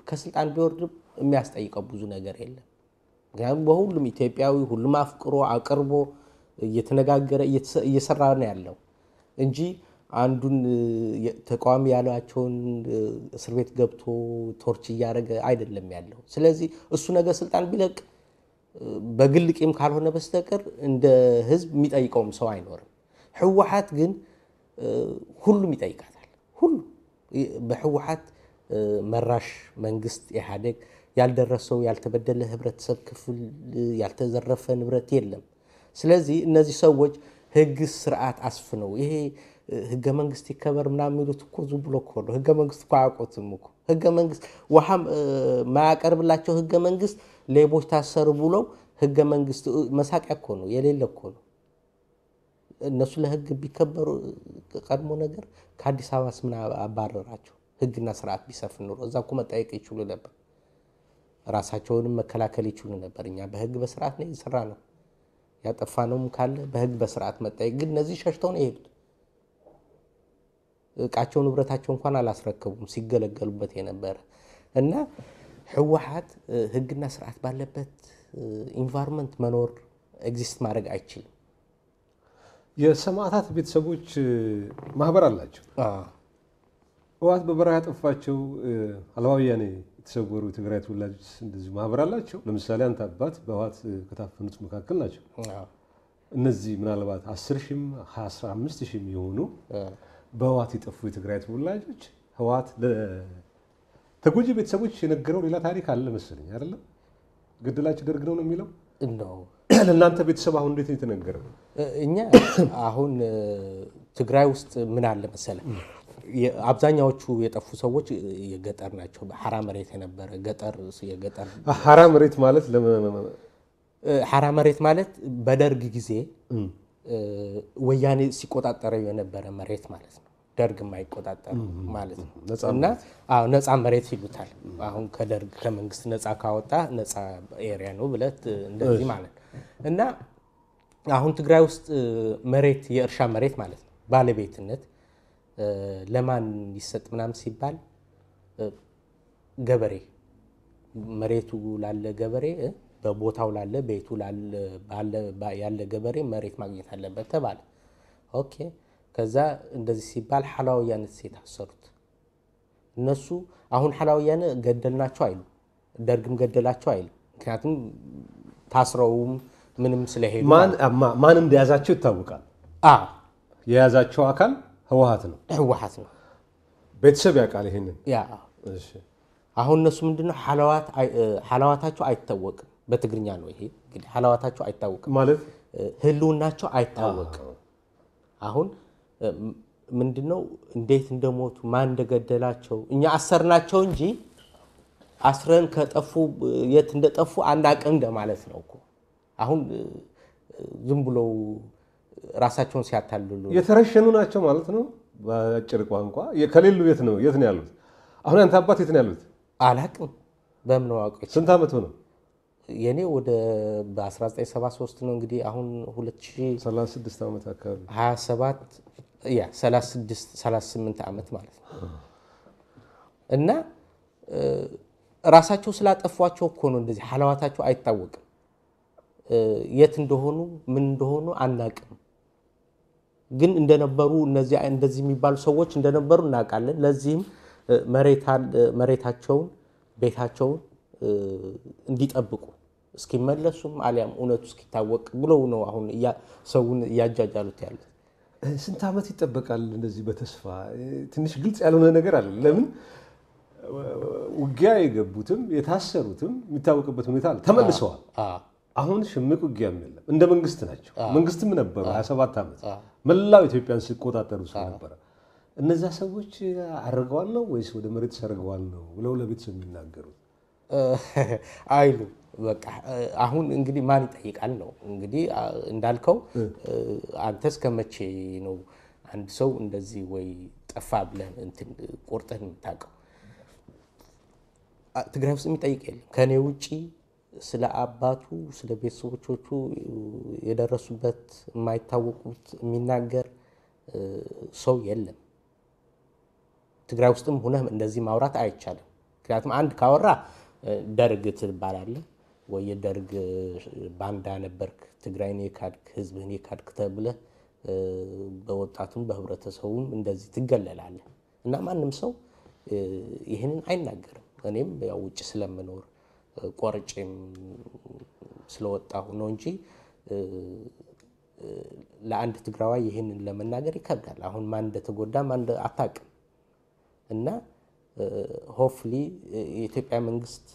ከስልጣን ቢወርድ የሚያስጠይቀው ብዙ ነገር የለም። ምክንያቱም በሁሉም ኢትዮጵያዊ ሁሉም አፍቅሮ አቅርቦ እየተነጋገረ እየሰራ ነው ያለው እንጂ አንዱን ተቃዋሚ ያሏቸውን እስር ቤት ገብቶ ቶርች እያደረገ አይደለም ያለው። ስለዚህ እሱ ነገ ስልጣን ቢለቅ በግል ቂም ካልሆነ በስተቀር እንደ ህዝብ የሚጠይቀውም ሰው አይኖርም። ህወሓት ግን ሁሉም ይጠይቃታል። ሁሉ በህወሓት መራሽ መንግስት ኢህአዴግ ያልደረሰው ያልተበደለ ህብረተሰብ ክፍል ያልተዘረፈ ንብረት የለም። ስለዚህ እነዚህ ሰዎች ህግ ስርዓት አስፍነው ይሄ ህገ መንግስት ይከበር ምና የሚሉት እኮ ዝም ብሎ ከሆነ ህገ መንግስት እኳ አያውቁትም እኮ ህገ መንግስት ውሃም ማያቀርብላቸው ህገ መንግስት ሌቦች ታሰሩ ብለው ህገ መንግስት መሳቂያ እኮ ነው፣ የሌለ እኮ ነው። እነሱ ለህግ ቢከበሩ ቀድሞ ነገር ከአዲስ አበባ ስምን አባረራቸው? ህግና ስርዓት ቢሰፍን ኑሮ እዛ እኮ መጠየቅ ይችሉ ነበር። ራሳቸውንም መከላከል ይችሉ ነበር። እኛ በህግ በስርዓት ነው የሰራ ነው ነውም ካለ በህግ በስርዓት መጠየቅ። ግን እነዚህ ሸሽተው ነው የሄዱት። እቃቸው ንብረታቸው እንኳን አላስረከቡም ሲገለገሉበት የነበረ እና ህወሓት ህግና ስርዓት ባለበት ኢንቫይሮንመንት መኖር ኤግዚስት ማድረግ አይችልም። የሰማዕታት ቤተሰቦች ማህበር አላቸው። ህወሓት በበረሃ ያጠፋቸው አልባ የተሰወሩ ትግራይ ተወላጆች እንደዚህ ማህበር አላቸው። ለምሳሌ አንተ አባት በህወሓት ከታፈኑት መካከል ናቸው። እነዚህ ምናልባት 10 ሺህም 15 ሺህም የሆኑ በህወሓት የጠፉ የትግራይ ተወላጆች ህወሓት ተጎጂ ቤተሰቦች የነገረው ሌላ ታሪክ አለ መሰለኝ። አይደለም ገደላቸው ደርግ ነው የሚለው ለእናንተ ቤተሰብ አሁን እንዴት ነው የተነገረው? እኛ አሁን ትግራይ ውስጥ ምን አለ መሰለህ አብዛኛዎቹ የጠፉ ሰዎች የገጠር ናቸው። ሀራ መሬት የነበረ ገጠር የገጠር ሀራ መሬት ማለት ሀራ መሬት ማለት በደርግ ጊዜ ወያኔ ሲቆጣጠረው የነበረ መሬት ማለት ነው። ደርግ የማይቆጣጠር ማለት ነው እና ነፃ መሬት ይሉታል። አሁን ከደርግ ከመንግስት ነፃ ካወጣ ነፃ ኤሪያ ነው ብለት እንደዚህ ማለት እና አሁን ትግራይ ውስጥ መሬት የእርሻ መሬት ማለት ነው ባለቤትነት ለማን ይሰጥ ምናምን ሲባል ገበሬ መሬቱ ላለ ገበሬ በቦታው ላለ ቤቱ ያለ ገበሬ መሬት ማግኘት አለበት ተባለ። ኦኬ። ከዛ እንደዚህ ሲባል ሐላውያን የታሰሩት እነሱ አሁን ሓላውያን ገደልናቸው አይሉ፣ ደርግም ገደላቸው አይሉ። ምክንያቱም ታስረውም ምንም ስለሄዱ ማን እንደያዛቸው ይታወቃል። የያዛቸው አካል ህወሀት ነው ህወሀት ነው። ቤተሰብ ያውቃል ይሄንን። አሁን እነሱ ምንድነው ሐላዋታቸው አይታወቅም። በትግርኛ ነው ይሄ እንግዲህ አይታወቅም ማለት ህልውናቸው አይታወቅም። አሁን ምንድነው እንዴት እንደሞቱ ማን እንደገደላቸው እኛ አሰርናቸው እንጂ አስረን ከጠፉ የት እንደጠፉ አናውቅም እንደማለት ነው እኮ አሁን ዝም ብሎ ራሳቸውን ሲያታልሉ የተረሸኑ ናቸው ማለት ነው። በአጭር ቋንቋ ከሌሉ የት ነው የት ነው ያሉት? አሁን ያንተ አባት የት ነው ያሉት? አላቅም። በምን ዋቅ ስንት ዓመት ነው? የኔ ወደ በ1973 ነው እንግዲህ አሁን 2036 ዓመት አካባቢ 27 ያ 36 38 ዓመት ማለት ነው እና ራሳቸው ስላጠፏቸው እኮ ነው እንደዚህ ሀላዋታቸው አይታወቅም። የት እንደሆኑ ምን እንደሆኑ አናቅም። ግን እንደነበሩ እነዚህ እንደዚህ የሚባሉ ሰዎች እንደነበሩ እናውቃለን። ለዚህም መሬታቸውን ቤታቸውን እንዲጠብቁ እስኪመለሱም አሊያም እውነቱ እስኪታወቅ ብለው ነው አሁን ሰውን እያጃጃሉት ያሉት። ስንት ዓመት ይጠበቃል እንደዚህ በተስፋ ትንሽ ግልጽ ያልሆነ ነገር አለ። ለምን ውጊያ የገቡትም የታሰሩትም የሚታወቅበት ሁኔታ አለ። ተመልሰዋል። አሁን ሽምቅ ውጊያም የለም። እንደ መንግስት ናቸው። መንግስትም ነበሩ 27 ዓመት መላው ኢትዮጵያን ሲቆጣጠሩ ስለነበረ እነዚያ ሰዎች አድርገዋል ነው ወይስ ወደ መሬት ሰርገዋል ነው ብለው ለቤተሰብ የሚናገሩት አይሉ በቃ አሁን እንግዲህ ማን ይጠይቃል ነው እንግዲህ እንዳልከው አንተ እስከ መቼ ነው አንድ ሰው እንደዚህ ወይ ጠፋ ብለን እንትን ቆርጠን የምታውቀው ትግራይ ውስጥ የሚጠይቅ የለም ከእኔ ውጭ ስለ አባቱ ስለ ቤተሰቦቹ የደረሱበት የማይታወቁት የሚናገር ሰው የለም። ትግራይ ውስጥም ሁነህም እንደዚህ ማውራት አይቻልም። ምክንያቱም አንድ ካወራ ደርግ ትባላለህ ወይ የደርግ ባንዳ ነበርክ፣ ትግራይን የካድክ ህዝብህን የካድክ ተብለህ በወጣቱም በህብረተሰቡም እንደዚህ ትገለላለህ እና ማንም ሰው ይህንን አይናገርም። እኔም ያው ውጭ ስለምኖር ቆርጬም ስለወጣሁ ነው እንጂ ለአንድ ትግራዋይ ይህንን ለመናገር ይከብዳል። አሁን ማን እንደተጎዳ ማን አታውቅም። እና ሆፍሊ የኢትዮጵያ መንግስት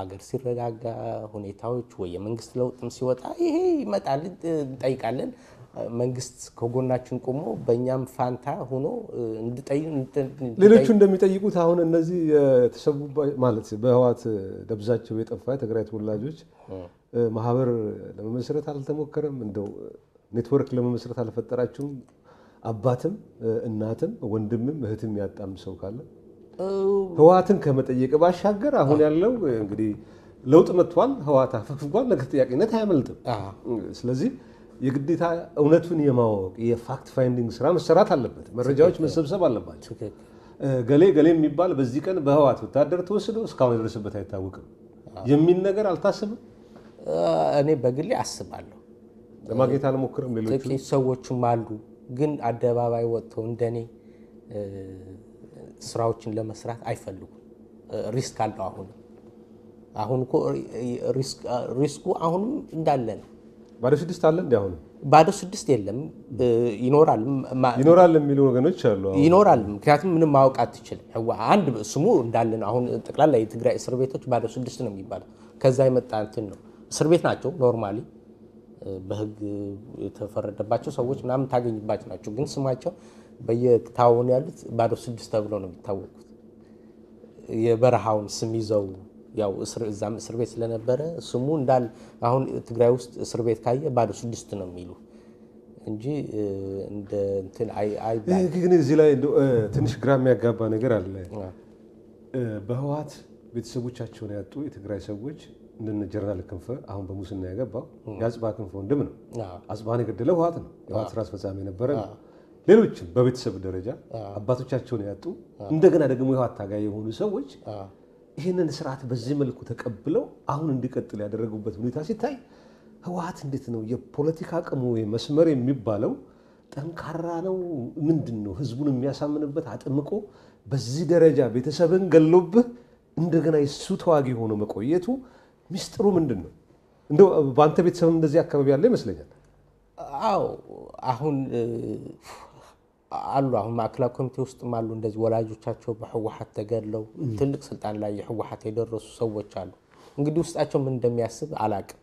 አገር ሲረጋጋ ሁኔታዎች ወይ የመንግስት ለውጥም ሲወጣ ይሄ ይመጣል፣ እንጠይቃለን። መንግስት ከጎናችን ቆሞ በእኛም ፋንታ ሆኖ ሌሎቹ እንደሚጠይቁት አሁን እነዚህ የተሰቡ ማለት በህዋት ደብዛቸው የጠፋ የትግራይ ተወላጆች ማህበር ለመመስረት አልተሞከረም? እንደው ኔትወርክ ለመመስረት አልፈጠራችሁም? አባትም እናትም ወንድምም እህትም ያጣም ሰው ካለ ህዋትን ከመጠየቅ ባሻገር አሁን ያለው እንግዲህ ለውጥ መጥቷል። ህዋት ነገር ጥያቄነት አያመልጥም። ስለዚህ የግዴታ እውነቱን የማወቅ የፋክት ፋይንዲንግ ስራ መሰራት አለበት። መረጃዎች መሰብሰብ አለባቸው። ገሌ ገሌ የሚባል በዚህ ቀን በህዋት ወታደር ተወስዶ እስካሁን የደረሰበት አይታወቅም የሚል ነገር አልታስብም። እኔ በግሌ አስባለሁ። ለማግኘት አልሞክርም። ሌሎቹ ሰዎችም አሉ፣ ግን አደባባይ ወጥተው እንደኔ ስራዎችን ለመስራት አይፈልጉም። ሪስክ አለው። አሁን አሁን እኮ ሪስኩ አሁንም እንዳለ ነው። ባዶ ስድስት አለ እንዲ አሁን ባዶ ስድስት የለም ይኖራል ይኖራል የሚሉ ወገኖች አሉ። ይኖራል ምክንያቱም ምንም ማወቅ አትችልም። አንድ ስሙ እንዳለ ነው። አሁን ጠቅላላ የትግራይ እስር ቤቶች ባዶ ስድስት ነው የሚባለው ከዛ የመጣ እንትን ነው። እስር ቤት ናቸው ኖርማሊ በህግ የተፈረደባቸው ሰዎች ምናምን ታገኝባቸው ናቸው። ግን ስማቸው በየታወኑ ያሉት ባዶ ስድስት ተብሎ ነው የሚታወቁት የበረሃውን ስም ይዘው ያው እዛም እስር ቤት ስለነበረ ስሙ እንዳል አሁን ትግራይ ውስጥ እስር ቤት ካየ ባዶ ስድስት ነው የሚሉ እንጂ እንደ እንትን ግን እዚህ ላይ ትንሽ ግራ የሚያጋባ ነገር አለ። በህወሓት ቤተሰቦቻቸውን ያጡ የትግራይ ሰዎች እንደነ ጀነራል ክንፈ አሁን በሙስና ያገባው የአጽባ ክንፈ ወንድም ነው። አጽብሃን የገደለ ህወሓት ነው። የህወሓት ስራ አስፈጻሚ የነበረ ነው። ሌሎችም በቤተሰብ ደረጃ አባቶቻቸውን ያጡ እንደገና ደግሞ የህወሓት ታጋይ የሆኑ ሰዎች ይህንን ስርዓት በዚህ መልኩ ተቀብለው አሁን እንዲቀጥል ያደረጉበት ሁኔታ ሲታይ ህወሓት እንዴት ነው የፖለቲካ አቅሙ መስመር የሚባለው ጠንካራ ነው? ምንድን ነው ህዝቡን የሚያሳምንበት አጥምቆ በዚህ ደረጃ ቤተሰብን ገሎብህ እንደገና የሱ ተዋጊ ሆኖ መቆየቱ ሚስጥሩ ምንድን ነው? እንደው በአንተ ቤተሰብ እንደዚህ አካባቢ ያለ ይመስለኛል። አዎ አሁን አሉ አሁን ማዕከላዊ ኮሚቴ ውስጥም አሉ እንደዚህ ወላጆቻቸው በህወሀት ተገድለው ትልቅ ስልጣን ላይ የህወሀት የደረሱ ሰዎች አሉ። እንግዲህ ውስጣቸው ምን እንደሚያስብ አላቅም፣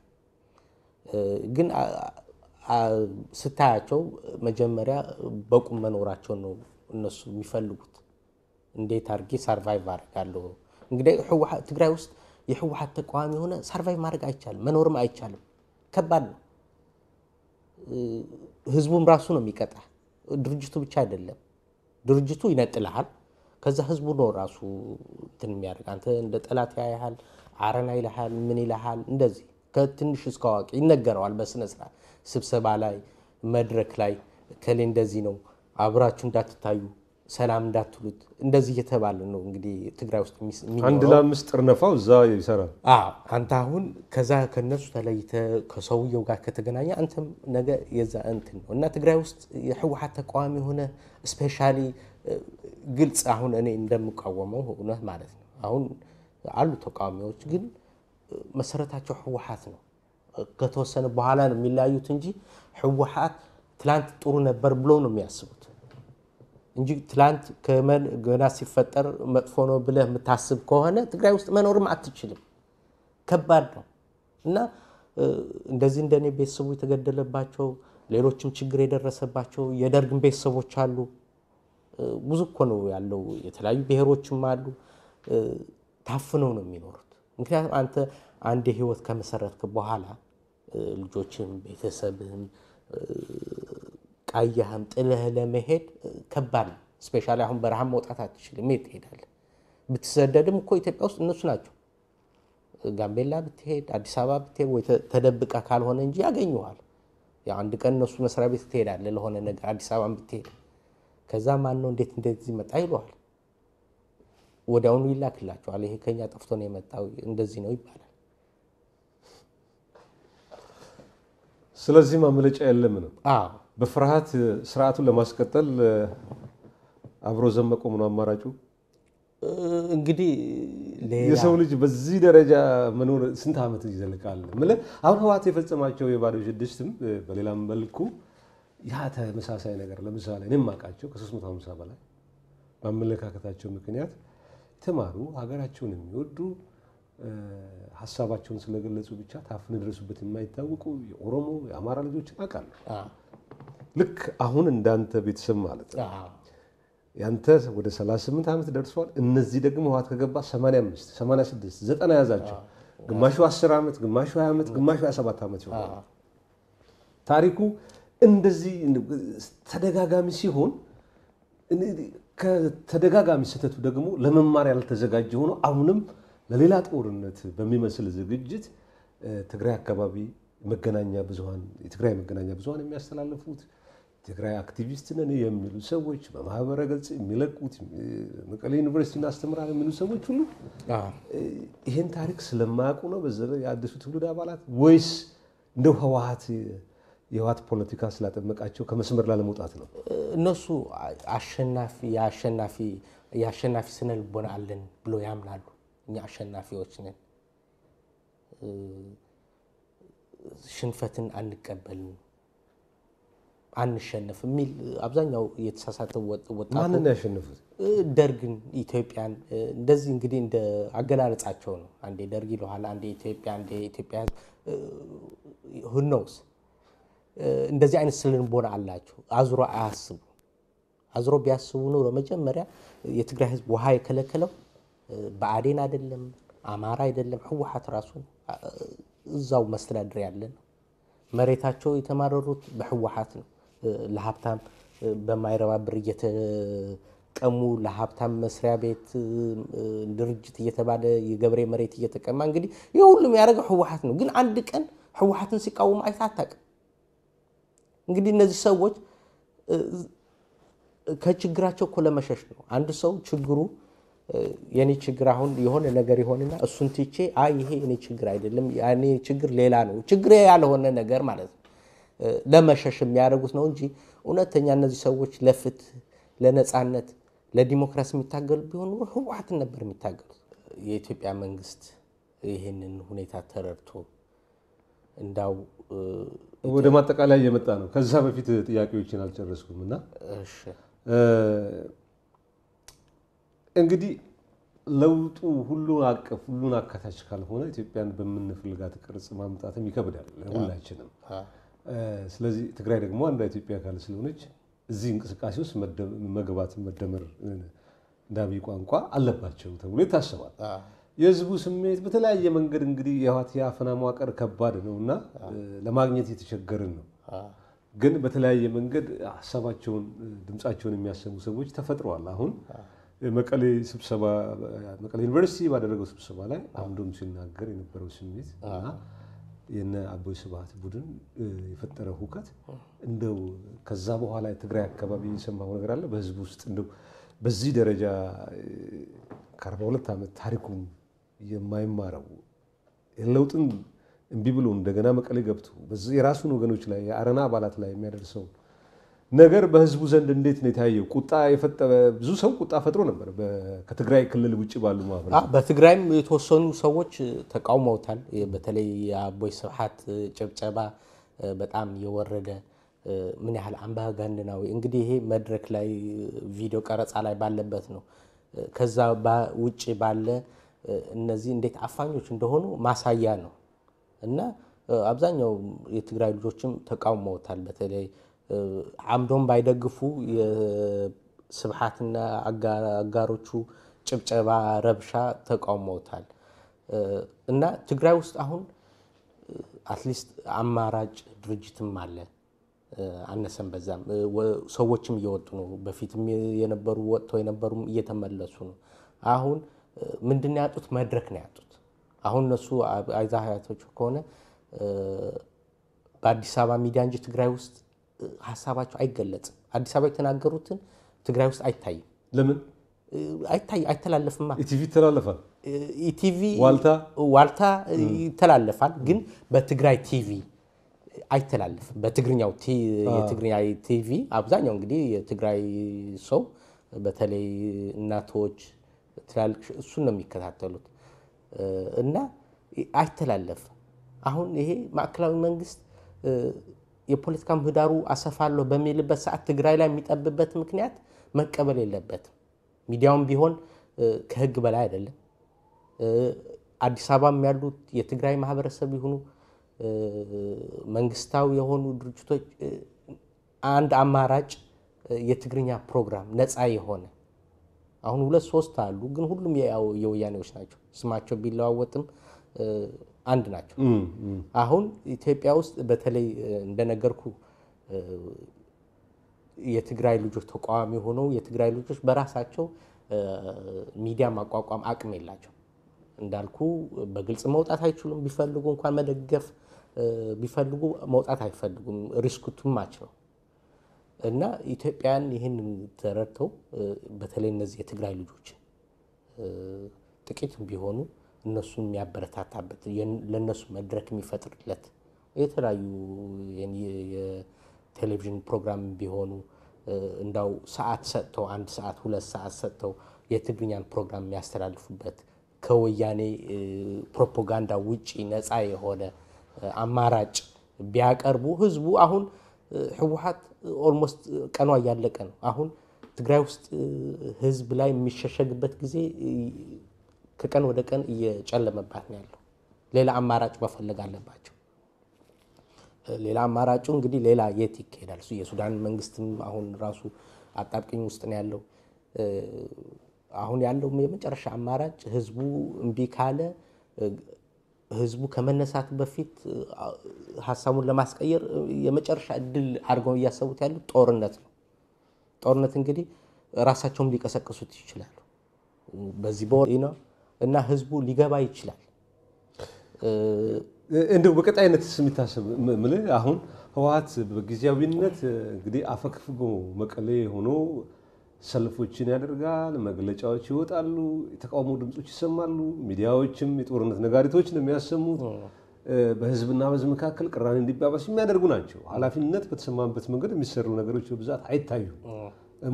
ግን ስታያቸው መጀመሪያ በቁም መኖራቸው ነው እነሱ የሚፈልጉት። እንዴት አድርጌ ሰርቫይቭ አድርጋለሁ? እንግዲህ ትግራይ ውስጥ የህወሀት ተቃዋሚ የሆነ ሰርቫይቭ ማድረግ አይቻልም፣ መኖርም አይቻልም። ከባድ ነው። ህዝቡም ራሱ ነው የሚቀጣ ድርጅቱ ብቻ አይደለም። ድርጅቱ ይነጥልሃል። ከዛ ህዝቡ ነው ራሱ እንትን የሚያደርግ አንተ እንደ ጠላት ያያሃል፣ አረና ይልሃል፣ ምን ይልሃል። እንደዚህ ከትንሽ እስከ አዋቂ ይነገረዋል በስነ ስርዓት ስብሰባ ላይ መድረክ ላይ ከሌ እንደዚህ ነው አብራችሁ እንዳትታዩ ሰላም እንዳትሉት እንደዚህ እየተባለ ነው እንግዲህ ትግራይ ውስጥ አንድ ለአምስት ጥርነፋው እዛ ይሰራል። አንተ አሁን ከዛ ከነሱ ተለይተ ከሰውየው ጋር ከተገናኘ አንተም ነገ የዛ እንትን ነው እና ትግራይ ውስጥ የህወሓት ተቃዋሚ የሆነ ስፔሻሊ ግልጽ አሁን እኔ እንደምቃወመው ሆነ ማለት ነው። አሁን አሉ ተቃዋሚዎች ግን መሰረታቸው ህወሓት ነው። ከተወሰነ በኋላ ነው የሚለያዩት እንጂ ህወሓት ትላንት ጥሩ ነበር ብሎ ነው የሚያስቡት እንጂ ትላንት ከመን ገና ሲፈጠር መጥፎ ነው ብለህ የምታስብ ከሆነ ትግራይ ውስጥ መኖርም አትችልም። ከባድ ነው እና እንደዚህ እንደኔ ቤተሰቡ የተገደለባቸው ሌሎችም ችግር የደረሰባቸው የደርግን ቤተሰቦች አሉ። ብዙ እኮ ነው ያለው። የተለያዩ ብሔሮችም አሉ። ታፍነው ነው የሚኖሩት። ምክንያቱም አንተ አንድ ህይወት ከመሰረትክ በኋላ ልጆችም ቤተሰብህም ቃያህም ጥልህ ለመሄድ ከባድ ነው። ስፔሻሊ አሁን በረሃም መውጣት አትችልም። የት ትሄዳለህ? ብትሰደድም እኮ ኢትዮጵያ ውስጥ እነሱ ናቸው። ጋምቤላ ብትሄድ፣ አዲስ አበባ ብትሄድ፣ ወይ ተደብቀ ካልሆነ እንጂ ያገኘዋል። አንድ ቀን እነሱ መስሪያ ቤት ትሄዳለህ ለሆነ ነገር፣ አዲስ አበባ ብትሄድ፣ ከዛ ማን ነው እንዴት እንደዚህ መጣ ይለዋል። ወዲያውኑ ይላክላቸዋል። ይሄ ከኛ ጠፍቶ ነው የመጣው እንደዚህ ነው ይባላል። ስለዚህ ማምለጫ የለም ነው። በፍርሃት ስርዓቱን ለማስቀጠል አብሮ ዘመቆ ምነው አማራጩ? እንግዲህ የሰው ልጅ በዚህ ደረጃ መኖር ስንት ዓመት ይዘልቃል? ምለ አሁን ህወሓት የፈጸማቸው የባዶ ሽድስትም በሌላም መልኩ ያ ተመሳሳይ ነገር ለምሳሌ እኔም አውቃቸው ከ350 በላይ በአመለካከታቸው ምክንያት የተማሩ ሀገራቸውን የሚወዱ ሀሳባቸውን ስለገለጹ ብቻ ታፍን ደረሱበት የማይታወቁ የኦሮሞ የአማራ ልጆችን አውቃለሁ። ልክ አሁን እንዳንተ ቤተሰብ ማለት ነው። ያንተ ወደ 38 ዓመት ደርሷል። እነዚህ ደግሞ ህወሓት ከገባ 85፣ 86፣ 90 ያዛቸው። ግማሹ 10 ዓመት፣ ግማሹ 20 ዓመት፣ ግማሹ 27 ዓመት ይሆናል። ታሪኩ እንደዚህ ተደጋጋሚ ሲሆን ከተደጋጋሚ ስህተቱ ደግሞ ለመማር ያልተዘጋጀ ሆኖ አሁንም ለሌላ ጦርነት በሚመስል ዝግጅት ትግራይ አካባቢ መገናኛ ብዙሃን የትግራይ መገናኛ ብዙሃን የሚያስተላልፉት ትግራይ አክቲቪስት ነን የሚሉ ሰዎች በማህበረ ገጽ የሚለቁት መቀሌ ዩኒቨርሲቲ እናስተምራ የሚሉ ሰዎች ሁሉ ይህን ታሪክ ስለማያውቁ ነው በዘ የአዲሱ ትውልድ አባላት ወይስ እንደ ህወሀት የህወሀት ፖለቲካ ስላጠመቃቸው ከመስመር ላለመውጣት ነው? እነሱ የአሸናፊ ስነ ልቦና አለን ብሎ ያምናሉ። እኛ አሸናፊዎች ነን፣ ሽንፈትን አንቀበልም አንሸንፍ የሚል አብዛኛው የተሳሳተ ወጣቱ ያሸንፉት? ደርግን፣ ኢትዮጵያን እንደዚህ እንግዲህ እንደ አገላለጻቸው ነው። አንዴ ደርግ ይለኋል፣ አንዴ ኢትዮጵያ፣ አንዴ ኢትዮጵያ ሁነውስ እንደዚህ አይነት ስልንቦና አላቸው። አዙሮ አያስቡ። አዙሮ ቢያስቡ ኖሮ መጀመሪያ የትግራይ ህዝብ ውሃ የከለከለው በአዴን አይደለም፣ አማራ አይደለም፣ ህወሓት ራሱ እዛው መስተዳድር ያለን መሬታቸው የተማረሩት በህወሓት ነው። ለሀብታም በማይረባ ብር እየተቀሙ ለሀብታም መስሪያ ቤት ድርጅት እየተባለ የገብሬ መሬት እየተቀማ እንግዲህ ይህ ሁሉም ያደረገው ህወሓት ነው። ግን አንድ ቀን ህወሓትን ሲቃወሙ አይታ አታውቅም። እንግዲህ እነዚህ ሰዎች ከችግራቸው እኮ ለመሸሽ ነው። አንድ ሰው ችግሩ የኔ ችግር አሁን የሆነ ነገር ይሆንና እሱን ትቼ አይ ይሄ የኔ ችግር አይደለም የኔ ችግር ሌላ ነው ችግር ያልሆነ ነገር ማለት ነው ለመሸሽ የሚያደርጉት ነው እንጂ እውነተኛ እነዚህ ሰዎች ለፍትህ፣ ለነፃነት፣ ለዲሞክራሲ የሚታገሉ ቢሆን ኑሮ ህወሓትን ነበር የሚታገሉት። የኢትዮጵያ መንግስት ይህንን ሁኔታ ተረድቶ እንዳው ወደ ማጠቃላይ እየመጣ ነው። ከዛ በፊት ጥያቄዎችን አልጨረስኩም እና እንግዲህ ለውጡ ሁሉን አቀፍ ሁሉን አካታች ካልሆነ ኢትዮጵያን በምንፈልጋት ቅርጽ ማምጣትም ይከብዳል ሁላችንም። ስለዚህ ትግራይ ደግሞ አንዷ ኢትዮጵያ አካል ስለሆነች እዚህ እንቅስቃሴ ውስጥ መግባት መደመር እንዳብይ ቋንቋ አለባቸው ተብሎ ይታሰባል። የህዝቡ ስሜት በተለያየ መንገድ እንግዲህ የህወሓት የአፈና መዋቅር ከባድ ነው እና ለማግኘት የተቸገርን ነው። ግን በተለያየ መንገድ ሀሳባቸውን ድምፃቸውን የሚያሰሙ ሰዎች ተፈጥረዋል። አሁን መቀሌ ስብሰባ መቀሌ ዩኒቨርሲቲ ባደረገው ስብሰባ ላይ አምዶም ሲናገር የነበረው ስሜት የነ አቦይ ስብሃት ቡድን የፈጠረው ሁከት እንደው ከዛ በኋላ ትግራይ አካባቢ የሰማው ነገር አለ በህዝብ ውስጥ እንደው በዚህ ደረጃ ከአርባ ሁለት ዓመት ታሪኩም የማይማረው ለውጥን እምቢ ብሎ እንደገና መቀሌ ገብቶ የራሱን ወገኖች ላይ የአረና አባላት ላይ የሚያደርሰው ነገር በህዝቡ ዘንድ እንዴት ነው የታየው? ቁጣ የፈጠረ ብዙ ሰው ቁጣ ፈጥሮ ነበር፣ ከትግራይ ክልል ውጭ ባሉ ማህበረሰብ። በትግራይም የተወሰኑ ሰዎች ተቃውመውታል። በተለይ የአቦይ ስብሐት ጭብጨባ በጣም የወረደ ምን ያህል አምባገነናዊ እንግዲህ ይሄ መድረክ ላይ ቪዲዮ ቀረጻ ላይ ባለበት ነው። ከዛ ውጭ ባለ እነዚህ እንዴት አፋኞች እንደሆኑ ማሳያ ነው እና አብዛኛው የትግራይ ልጆችም ተቃውመውታል በተለይ አምዶም ባይደግፉ ስብሓትና አጋሮቹ ጭብጨባ፣ ረብሻ ተቃውመውታል። እና ትግራይ ውስጥ አሁን አትሊስት አማራጭ ድርጅትም አለ አነሰም በዛም ሰዎችም እየወጡ ነው። በፊትም የነበሩ ወጥተው የነበሩም እየተመለሱ ነው። አሁን ምንድን ያጡት መድረክ ነው ያጡት። አሁን እነሱ አይዛ ሀያቶች ከሆነ በአዲስ አበባ ሚዲያ እንጂ ትግራይ ውስጥ ሀሳባቸው አይገለጽም። አዲስ አበባ የተናገሩትን ትግራይ ውስጥ አይታይም። ለምን አይታይ? አይተላለፍማ። ኢቲቪ ይተላለፋል። ኢቲቪ ዋልታ ይተላለፋል፣ ግን በትግራይ ቲቪ አይተላለፍም። በትግርኛው የትግርኛ ቲቪ አብዛኛው እንግዲህ የትግራይ ሰው በተለይ እናቶች ትላልቅ እሱን ነው የሚከታተሉት እና አይተላለፍም። አሁን ይሄ ማዕከላዊ መንግስት የፖለቲካ ምህዳሩ አሰፋለሁ በሚልበት ሰዓት ትግራይ ላይ የሚጠብበት ምክንያት መቀበል የለበትም። ሚዲያውም ቢሆን ከህግ በላይ አይደለም። አዲስ አበባም ያሉት የትግራይ ማህበረሰብ የሆኑ መንግስታዊ የሆኑ ድርጅቶች አንድ አማራጭ የትግርኛ ፕሮግራም ነፃ የሆነ አሁን ሁለት ሶስት አሉ፣ ግን ሁሉም የወያኔዎች ናቸው። ስማቸው ቢለዋወጥም አንድ ናቸው። አሁን ኢትዮጵያ ውስጥ በተለይ እንደነገርኩ የትግራይ ልጆች ተቃዋሚ ሆነው የትግራይ ልጆች በራሳቸው ሚዲያ ማቋቋም አቅም የላቸው። እንዳልኩ በግልጽ መውጣት አይችሉም። ቢፈልጉ እንኳን መደገፍ ቢፈልጉ መውጣት አይፈልጉም። ሪስኩ ቱማች ነው እና ኢትዮጵያን ይህን ተረድተው በተለይ እነዚህ የትግራይ ልጆችን ጥቂት ቢሆኑ እነሱ የሚያበረታታበት ለእነሱ መድረክ የሚፈጥርለት የተለያዩ የቴሌቪዥን ፕሮግራም ቢሆኑ እንዳው ሰዓት ሰጥተው አንድ ሰዓት ሁለት ሰዓት ሰጥተው የትግርኛን ፕሮግራም የሚያስተላልፉበት ከወያኔ ፕሮፓጋንዳ ውጪ ነፃ የሆነ አማራጭ ቢያቀርቡ ህዝቡ አሁን ህወሓት ኦልሞስት ቀኗ እያለቀ ነው። አሁን ትግራይ ውስጥ ህዝብ ላይ የሚሸሸግበት ጊዜ ከቀን ወደ ቀን እየጨለመባት ነው ያለው። ሌላ አማራጭ መፈለግ አለባቸው። ሌላ አማራጩ እንግዲህ ሌላ የት ይካሄዳል? የሱዳን መንግስትም አሁን ራሱ አጣብቅኝ ውስጥ ነው ያለው። አሁን ያለው የመጨረሻ አማራጭ ህዝቡ እምቢ ካለ ህዝቡ ከመነሳት በፊት ሀሳቡን ለማስቀየር የመጨረሻ እድል አድርገው እያሰቡት ያሉት ጦርነት ነው። ጦርነት እንግዲህ ራሳቸውም ሊቀሰቅሱት ይችላሉ በዚህ በወር ነው እና ህዝቡ ሊገባ ይችላል። እንደው በቀጣይነት የሚታሰብ ምል አሁን ህወሓት በጊዜያዊነት እንግዲህ አፈክፍጎ መቀሌ ሆኖ ሰልፎችን ያደርጋል፣ መግለጫዎች ይወጣሉ፣ የተቃውሞ ድምፆች ይሰማሉ፣ ሚዲያዎችም የጦርነት ነጋሪቶች ነው የሚያሰሙት። በህዝብና በህዝብ መካከል ቅራኔ እንዲባባስ የሚያደርጉ ናቸው። ኃላፊነት በተሰማበት መንገድ የሚሰሩ ነገሮች በብዛት አይታዩም።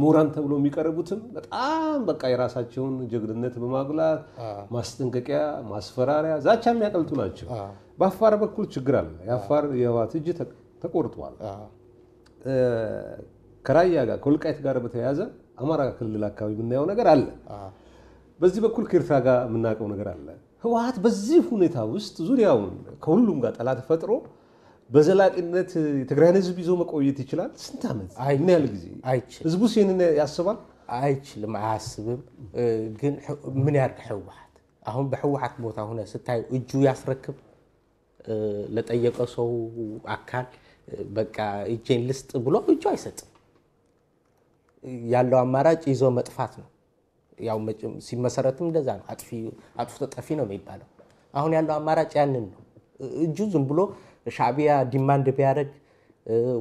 ምሁራን ተብሎ የሚቀርቡትም በጣም በቃ የራሳቸውን ጀግንነት በማጉላት ማስጠንቀቂያ፣ ማስፈራሪያ፣ ዛቻ የሚያቀልጡ ናቸው። በአፋር በኩል ችግር አለ። የአፋር የህወሓት እጅ ተቆርጧል። ከራያ ጋር ከወልቃይት ጋር በተያያዘ አማራ ክልል አካባቢ የምናየው ነገር አለ። በዚህ በኩል ከኤርትራ ጋር የምናውቀው ነገር አለ። ህወሓት በዚህ ሁኔታ ውስጥ ዙሪያውን ከሁሉም ጋር ጠላት ፈጥሮ በዘላቂነት የትግራይን ህዝብ ይዞ መቆየት ይችላል? ስንት ዓመት ምን ያህል ጊዜ? ህዝቡስ ይህንን ያስባል? አይችልም፣ አያስብም። ግን ምን ያርግ ህወሓት አሁን በህወሓት ቦታ ሆነ ስታይ እጁ ያስረክብ ለጠየቀ ሰው አካል በቃ እጄን ልስጥ ብሎ እጁ አይሰጥም። ያለው አማራጭ ይዞ መጥፋት ነው። ያው ሲመሰረትም እንደዛ ነው። አጥፍቶ ጠፊ ነው የሚባለው። አሁን ያለው አማራጭ ያንን ነው። እጁ ዝም ብሎ ሻዕቢያ ዲማንድ ቢያደርግ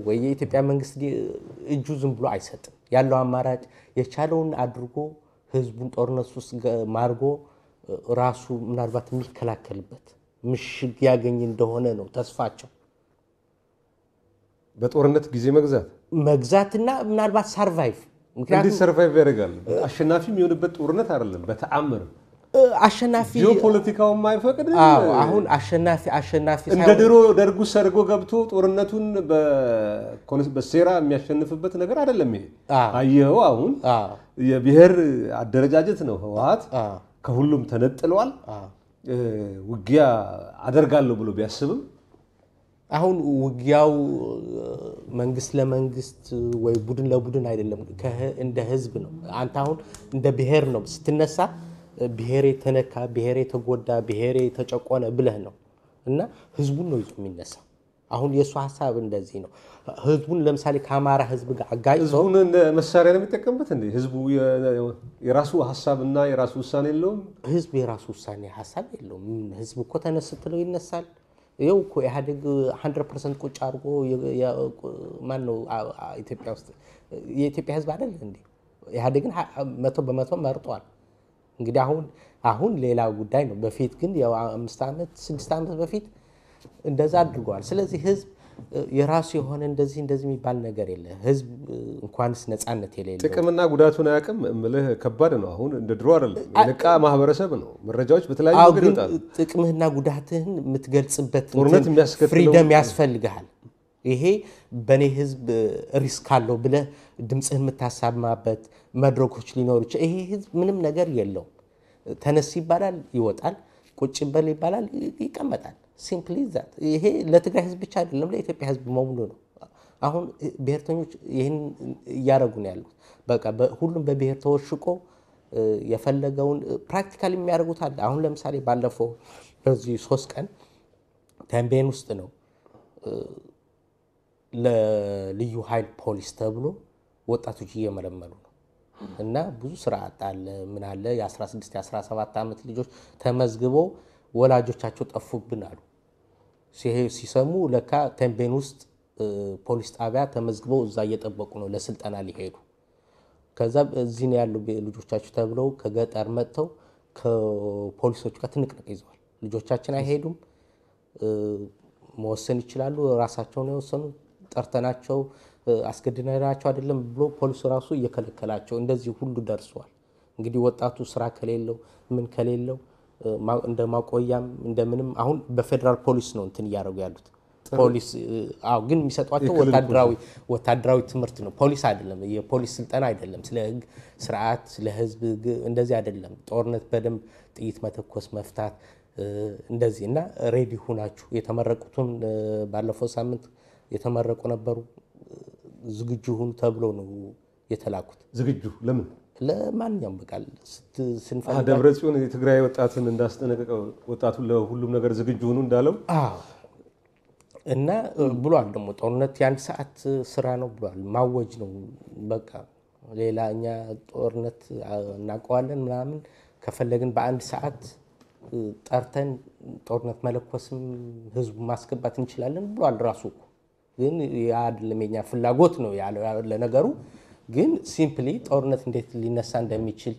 ወይ የኢትዮጵያ መንግስት እጁ ዝም ብሎ አይሰጥም። ያለው አማራጭ የቻለውን አድርጎ ህዝቡን ጦርነት ውስጥ ማርጎ ራሱ ምናልባት የሚከላከልበት ምሽግ ያገኝ እንደሆነ ነው ተስፋቸው። በጦርነት ጊዜ መግዛት መግዛትና ምናልባት ሰርቫይቭ እንዲህ ሰርቫይቭ ያደርጋል። አሸናፊ የሚሆንበት ጦርነት አይደለም በተአምር አሸናፊ ጂኦፖለቲካው የማይፈቅድ አሁን አሸናፊ አሸናፊ እንደ ድሮ ደርጉ ሰርጎ ገብቶ ጦርነቱን በሴራ የሚያሸንፍበት ነገር አይደለም። ይሄ አየኸው፣ አሁን የብሔር አደረጃጀት ነው። ህወሓት ከሁሉም ተነጥሏል። ውጊያ አደርጋለሁ ብሎ ቢያስብም አሁን ውጊያው መንግስት ለመንግስት ወይ ቡድን ለቡድን አይደለም፣ እንደ ህዝብ ነው። አንተ አሁን እንደ ብሔር ነው ስትነሳ ብሔሬ ተነካ፣ ብሔሬ ተጎዳ፣ ብሔሬ ተጨቆነ ብለህ ነው እና ህዝቡን ነው ይዞ የሚነሳው። አሁን የእሱ ሀሳብ እንደዚህ ነው። ህዝቡን ለምሳሌ ከአማራ ህዝብ ጋር አጋጭ ህዝቡን መሳሪያ ነው የሚጠቀምበት። እንደ ህዝቡ የራሱ ሀሳብና የራሱ ውሳኔ የለውም። ህዝብ የራሱ ውሳኔ ሀሳብ የለውም። ህዝብ እኮ ተነስትለው ይነሳል። ይኸው እኮ ኢህአዴግ 100 ፐርሰንት ቁጭ አድርጎ ማን ነው ኢትዮጵያ ውስጥ የኢትዮጵያ ህዝብ አይደል እንዴ? ኢህአዴግን መቶ በመቶ መርጧል። እንግዲህ አሁን አሁን ሌላ ጉዳይ ነው። በፊት ግን አምስት ዓመት ስድስት ዓመት በፊት እንደዛ አድርገዋል። ስለዚህ ህዝብ የራሱ የሆነ እንደዚህ እንደዚህ የሚባል ነገር የለ። ህዝብ እንኳንስ ነፃነት የሌለ ጥቅምና ጉዳቱን አያውቅም። እምልህ ከባድ ነው። አሁን እንደ ድሮ አይደለም። የነቃ ማህበረሰብ ነው። መረጃዎች በተለያዩ ነገር ይወጣል። ጥቅምህና ጉዳትህን የምትገልጽበት ፍሪደም ያስፈልግሃል። ይሄ በእኔ ህዝብ ሪስክ አለው ብለህ ድምፅህን የምታሳማበት መድረኮች ሊኖሩ ይችላል። ይሄ ህዝብ ምንም ነገር የለውም። ተነስ ይባላል ይወጣል፣ ቁጭ በል ይባላል ይቀመጣል። ሲምፕሊ ዛት ይሄ ለትግራይ ህዝብ ብቻ አይደለም ለኢትዮጵያ ህዝብ መሙሉ ነው። አሁን ብሔርተኞች ይህን እያደረጉ ነው ያሉት። በቃ ሁሉም በብሔር ተወሽቆ የፈለገውን ፕራክቲካል የሚያደርጉት አለ። አሁን ለምሳሌ ባለፈው በዚህ ሶስት ቀን ተንቤን ውስጥ ነው ለልዩ ኃይል ፖሊስ ተብሎ ወጣቶች እየመለመሉ ነው። እና ብዙ ስራ አጣለ ምን አለ የ16 የ17 ዓመት ልጆች ተመዝግበው ወላጆቻቸው ጠፉብን አሉ። ሲሰሙ ለካ ተንቤን ውስጥ ፖሊስ ጣቢያ ተመዝግበው እዛ እየጠበቁ ነው ለስልጠና ሊሄዱ። ከዛ እዚህ ነው ያሉ ልጆቻቸው ተብለው ከገጠር መጥተው ከፖሊሶች ጋር ትንቅንቅ ይዘዋል። ልጆቻችን አይሄዱም፣ መወሰን ይችላሉ፣ ራሳቸውን የወሰኑ ጠርተናቸው አስገድናቸው አይደለም ብሎ ፖሊሱ ራሱ እየከለከላቸው እንደዚህ ሁሉ ደርሷል። እንግዲህ ወጣቱ ስራ ከሌለው ምን ከሌለው እንደ ማቆያም እንደምንም አሁን በፌዴራል ፖሊስ ነው እንትን እያደረጉ ያሉት። ፖሊስ አዎ፣ ግን የሚሰጧቸው ወታደራዊ ወታደራዊ ትምህርት ነው። ፖሊስ አይደለም፣ የፖሊስ ስልጠና አይደለም። ስለ ህግ ስርዓት፣ ስለ ህዝብ እንደዚህ አይደለም። ጦርነት በደንብ ጥይት መተኮስ መፍታት እንደዚህ እና ሬዲ ሁናችሁ የተመረቁትን ባለፈው ሳምንት የተመረቁ ነበሩ ዝግጁ ሁኑ ተብሎ ነው የተላኩት። ዝግጁ ለምን? ለማንኛውም በቃል ስንፈልጋ ደብረ ጽዮን የትግራይ ወጣትን እንዳስጠነቀቀው ወጣቱን ለሁሉም ነገር ዝግጁ ሁኑ እንዳለው እና ብሏል። ደግሞ ጦርነት የአንድ ሰዓት ስራ ነው ብሏል። ማወጅ ነው በቃ ሌላ እኛ ጦርነት እናውቀዋለን ምናምን ከፈለግን በአንድ ሰዓት ጠርተን ጦርነት መለኮስም ህዝቡ ማስገባት እንችላለን ብሏል ራሱ እኮ ግን ያ የኛ ፍላጎት ነው ያለው። ለነገሩ ግን ሲምፕሊ ጦርነት እንዴት ሊነሳ እንደሚችል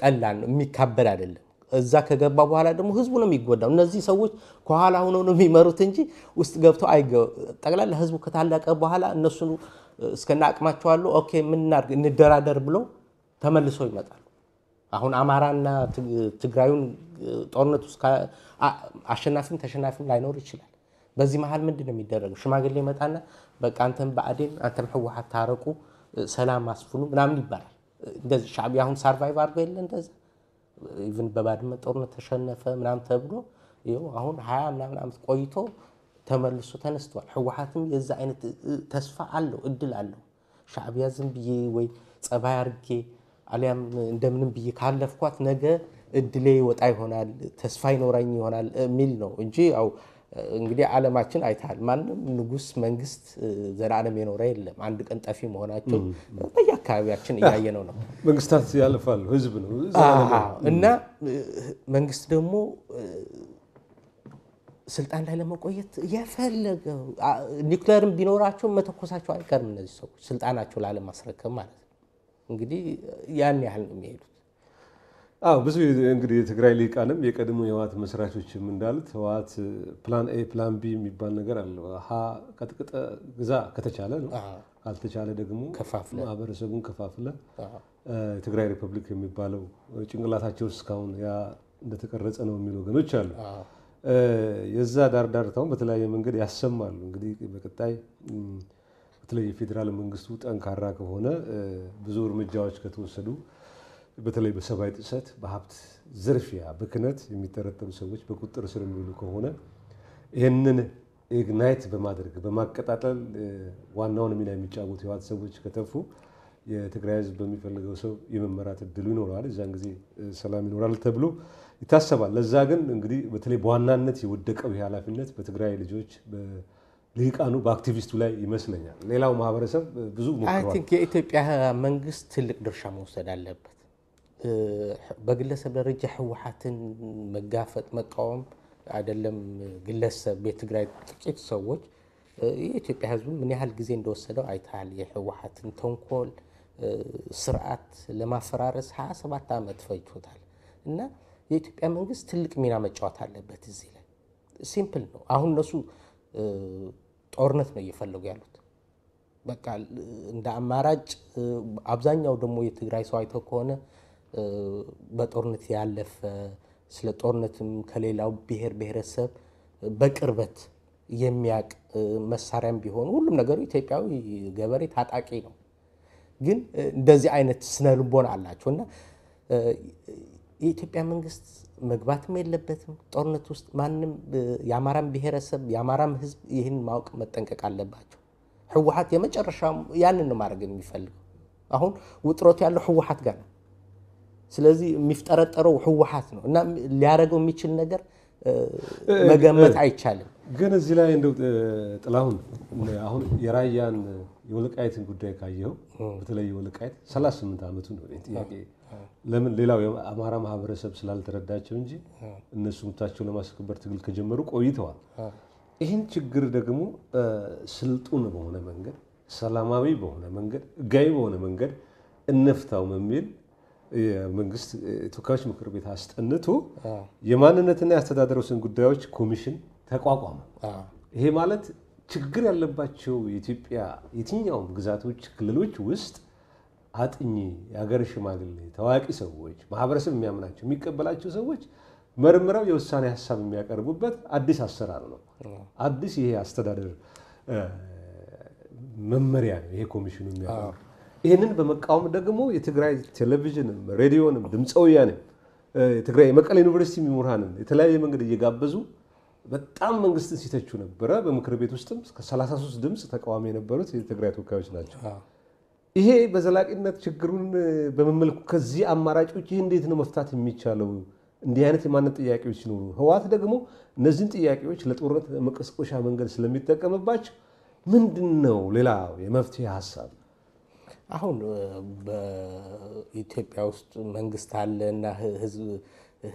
ቀላል ነው፣ የሚካበድ አይደለም። እዛ ከገባ በኋላ ደግሞ ህዝቡ ነው የሚጎዳው። እነዚህ ሰዎች ከኋላ ሆነው ነው የሚመሩት እንጂ ውስጥ ገብተው አይገ ጠቅላላ ህዝቡ ከታለቀ በኋላ እነሱ እስከና አቅማቸዋሉ ኦኬ፣ ምናርግ እንደራደር ብሎ ተመልሶ ይመጣሉ። አሁን አማራና ትግራዩን ጦርነት ውስጥ አሸናፊም ተሸናፊም ላይኖር ይችላል። በዚህ መሀል ምንድን ነው የሚደረገው? ሽማግሌ ይመጣና በቃ አንተም በአዴን አንተም ህወሀት ታረቁ፣ ሰላም አስፍኑ ምናምን ይባላል። እንደዚህ ሻዕቢያ አሁን ሰርቫይቭ አድርጎ የለ እንደዚ ኢቭን በባድመ ጦርነት ተሸነፈ ምናምን ተብሎ አሁን ሀያ ምናምን ዓመት ቆይቶ ተመልሶ ተነስተዋል። ህወሀትም የዛ አይነት ተስፋ አለው፣ እድል አለው። ሻዕቢያ ዝም ብዬ ወይ ጸባይ አርጌ አሊያም እንደምንም ብዬ ካለፍኳት ነገ እድሌ ወጣ ይሆናል ተስፋ ይኖረኝ ይሆናል የሚል ነው እንጂ ያው እንግዲህ ዓለማችን አይታል። ማንም ንጉስ፣ መንግስት ዘላለም የኖረ የለም። አንድ ቀን ጠፊ መሆናቸው በየአካባቢያችን እያየ ነው። መንግስታት ያልፋሉ፣ ህዝብ ነው እና መንግስት ደግሞ ስልጣን ላይ ለመቆየት የፈለገ ኒውክሌርም ቢኖራቸው መተኮሳቸው አይቀርም። እነዚህ ሰዎች ስልጣናቸው ላለማስረከብ ማለት ነው። እንግዲህ ያን ያህል ነው የሚሄዱት። አዎ ብዙ እንግዲህ የትግራይ ሊቃንም የቀድሞ የህወሓት መስራቾችም እንዳሉት ህወሓት ፕላን ኤ ፕላን ቢ የሚባል ነገር አለው። ሀ ቀጥቅጠ ግዛ ከተቻለ ነው፣ አልተቻለ ደግሞ ማህበረሰቡን ከፋፍለ የትግራይ ሪፐብሊክ የሚባለው ጭንቅላታቸው እስካሁን ያ እንደተቀረጸ ነው የሚሉ ወገኖች አሉ። የዛ ዳርዳርታውን በተለያየ መንገድ ያሰማሉ። እንግዲህ በቀጣይ በተለይ የፌዴራል መንግስቱ ጠንካራ ከሆነ ብዙ እርምጃዎች ከተወሰዱ በተለይ በሰብአዊ ጥሰት፣ በሀብት ዝርፊያ፣ ብክነት የሚጠረጠሩ ሰዎች በቁጥር ስር የሚውሉ ከሆነ ይህንን ኢግናይት በማድረግ በማቀጣጠል ዋናውን ሚና የሚጫወቱ የህወሓት ሰዎች ከተፉ የትግራይ ህዝብ በሚፈልገው ሰው የመመራት እድሉ ይኖረዋል። እዛን ጊዜ ሰላም ይኖራል ተብሎ ይታሰባል። ለዛ ግን እንግዲህ በተለይ በዋናነት የወደቀው ይህ ኃላፊነት በትግራይ ልጆች ሊቃኑ በአክቲቪስቱ ላይ ይመስለኛል። ሌላው ማህበረሰብ ብዙ ሞክሯል። የኢትዮጵያ መንግስት ትልቅ ድርሻ መውሰድ አለበት። በግለሰብ ደረጃ ህወሓትን መጋፈጥ መቃወም አይደለም ግለሰብ የትግራይ ጥቂት ሰዎች የኢትዮጵያ ህዝቡ ምን ያህል ጊዜ እንደወሰደው አይተሃል። የህወሓትን ተንኮል ስርዓት ለማፈራረስ 27 ዓመት ፈጅቶታል እና የኢትዮጵያ መንግስት ትልቅ ሚና መጫወት አለበት። እዚህ ላይ ሲምፕል ነው። አሁን እነሱ ጦርነት ነው እየፈለጉ ያሉት በቃ እንደ አማራጭ። አብዛኛው ደግሞ የትግራይ ሰው አይተው ከሆነ በጦርነት ያለፈ ስለ ጦርነትም ከሌላው ብሔር ብሔረሰብ በቅርበት የሚያቅ መሳሪያም ቢሆን ሁሉም ነገሩ ኢትዮጵያዊ ገበሬ ታጣቂ ነው። ግን እንደዚህ አይነት ስነ ልቦና አላቸው እና የኢትዮጵያ መንግስት መግባትም የለበትም ጦርነት ውስጥ ማንም። የአማራም ብሔረሰብ የአማራም ህዝብ ይህን ማወቅ መጠንቀቅ አለባቸው። ህወሀት የመጨረሻ ያንን ነው ማድረግ የሚፈልገው። አሁን ውጥረቱ ያለው ህወሀት ጋር ነው። ስለዚህ የሚፍጠረጠረው ህወሓት ነው እና ሊያደረገው የሚችል ነገር መገመት አይቻልም። ግን እዚህ ላይ እንደው ጥላሁን አሁን የራያን የወልቃይትን ጉዳይ ካየው በተለይ የወልቃይት 38 ዓመቱ ነው። ጥያቄ ለምን ሌላው የአማራ ማህበረሰብ ስላልተረዳቸው እንጂ እነሱ መብታቸውን ለማስከበር ትግል ከጀመሩ ቆይተዋል። ይህን ችግር ደግሞ ስልጡን በሆነ መንገድ፣ ሰላማዊ በሆነ መንገድ፣ ህጋዊ በሆነ መንገድ እንፍታው በሚል የመንግስት ተወካዮች ምክር ቤት አስጠንቶ የማንነትና የአስተዳደር ወሰን ጉዳዮች ኮሚሽን ተቋቋመ። ይሄ ማለት ችግር ያለባቸው የኢትዮጵያ የትኛውም ግዛቶች፣ ክልሎች ውስጥ አጥኚ፣ የሀገር ሽማግሌ፣ ታዋቂ ሰዎች፣ ማህበረሰብ የሚያምናቸው የሚቀበላቸው ሰዎች መርምረው የውሳኔ ሀሳብ የሚያቀርቡበት አዲስ አሰራር ነው። አዲስ ይሄ አስተዳደር መመሪያ ነው። ይሄ ኮሚሽኑ የሚያ ይህንን በመቃወም ደግሞ የትግራይ ቴሌቪዥንም ሬዲዮንም ድምፀ ወያኔም የትግራይ የመቀሌ ዩኒቨርሲቲ ምሁራንም የተለያየ መንገድ እየጋበዙ በጣም መንግስትን ሲተቹ ነበረ። በምክር ቤት ውስጥም እስከ 33 ድምፅ ተቃዋሚ የነበሩት የትግራይ ተወካዮች ናቸው። ይሄ በዘላቂነት ችግሩን በመመልኩ ከዚህ አማራጮች ይህ እንዴት ነው መፍታት የሚቻለው? እንዲህ አይነት የማንነት ጥያቄዎች ሲኖሩ ህወሓት ደግሞ እነዚህን ጥያቄዎች ለጦርነት መቀስቆሻ መንገድ ስለሚጠቀምባቸው ምንድን ነው ሌላ የመፍትሄ ሀሳብ አሁን በኢትዮጵያ ውስጥ መንግስት አለ እና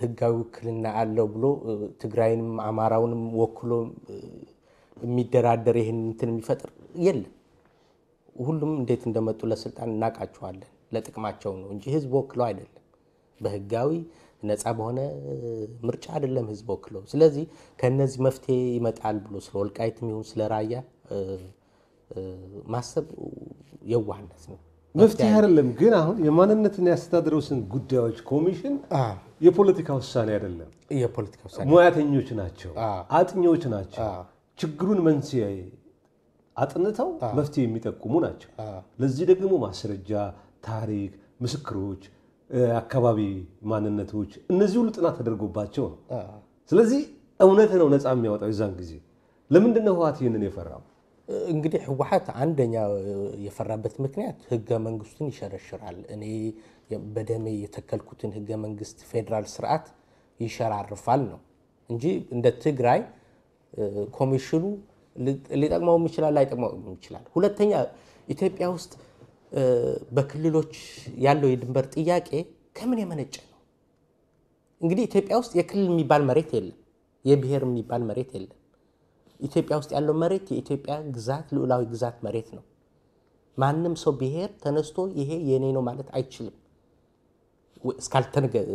ህጋዊ ውክልና አለው ብሎ ትግራይንም አማራውንም ወክሎ የሚደራደር ይህን እንትን የሚፈጥር የለም። ሁሉም እንዴት እንደመጡ ለስልጣን እናውቃቸዋለን። ለጥቅማቸው ነው እንጂ ህዝብ ወክለው አይደለም። በህጋዊ ነፃ በሆነ ምርጫ አይደለም ህዝብ ወክለው። ስለዚህ ከነዚህ መፍትሄ ይመጣል ብሎ ስለ ወልቃይትም ይሁን ስለ ራያ ማሰብ የዋህነት ነው። መፍትሄ አይደለም። ግን አሁን የማንነትና የአስተዳደር ወሰን ጉዳዮች ኮሚሽን የፖለቲካ ውሳኔ አይደለም። የፖለቲካ ውሳኔ ሙያተኞች ናቸው፣ አጥኚዎች ናቸው። ችግሩን መንስኤ አጥንተው መፍትሄ የሚጠቁሙ ናቸው። ለዚህ ደግሞ ማስረጃ፣ ታሪክ፣ ምስክሮች፣ አካባቢ ማንነቶች እነዚህ ሁሉ ጥናት ተደርጎባቸው ነው። ስለዚህ እውነት ነው ነፃ የሚያወጣው የዛን ጊዜ። ለምንድን ነው ህወሓት ይህንን የፈራው? እንግዲህ ህወሓት አንደኛ የፈራበት ምክንያት ህገ መንግስቱን ይሸረሽራል። እኔ በደሜ የተከልኩትን ህገ መንግስት ፌዴራል ስርዓት ይሸራርፋል ነው እንጂ እንደ ትግራይ ኮሚሽኑ ሊጠቅመውም ይችላል ላይጠቅመው ይችላል። ሁለተኛ ኢትዮጵያ ውስጥ በክልሎች ያለው የድንበር ጥያቄ ከምን የመነጨ ነው? እንግዲህ ኢትዮጵያ ውስጥ የክልል የሚባል መሬት የለም፣ የብሔር የሚባል መሬት የለም። ኢትዮጵያ ውስጥ ያለው መሬት የኢትዮጵያ ግዛት ልዑላዊ ግዛት መሬት ነው። ማንም ሰው ብሔር ተነስቶ ይሄ የኔ ነው ማለት አይችልም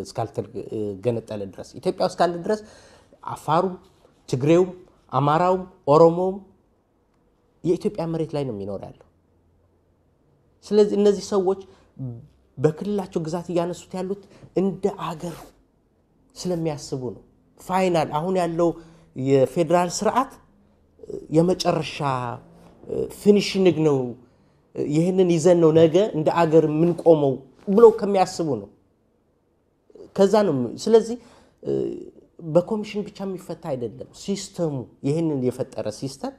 እስካልተገነጠለ ድረስ። ኢትዮጵያ ውስጥ ካለ ድረስ አፋሩም፣ ትግሬውም፣ አማራውም፣ ኦሮሞውም የኢትዮጵያ መሬት ላይ ነው የሚኖር ያለው። ስለዚህ እነዚህ ሰዎች በክልላቸው ግዛት እያነሱት ያሉት እንደ አገር ስለሚያስቡ ነው። ፋይናል አሁን ያለው የፌዴራል ስርዓት የመጨረሻ ፊኒሽንግ ነው፣ ይህንን ይዘን ነው ነገ እንደ አገር የምንቆመው ብሎ ከሚያስቡ ነው። ከዛ ነው። ስለዚህ በኮሚሽን ብቻ የሚፈታ አይደለም። ሲስተሙ ይህንን የፈጠረ ሲስተም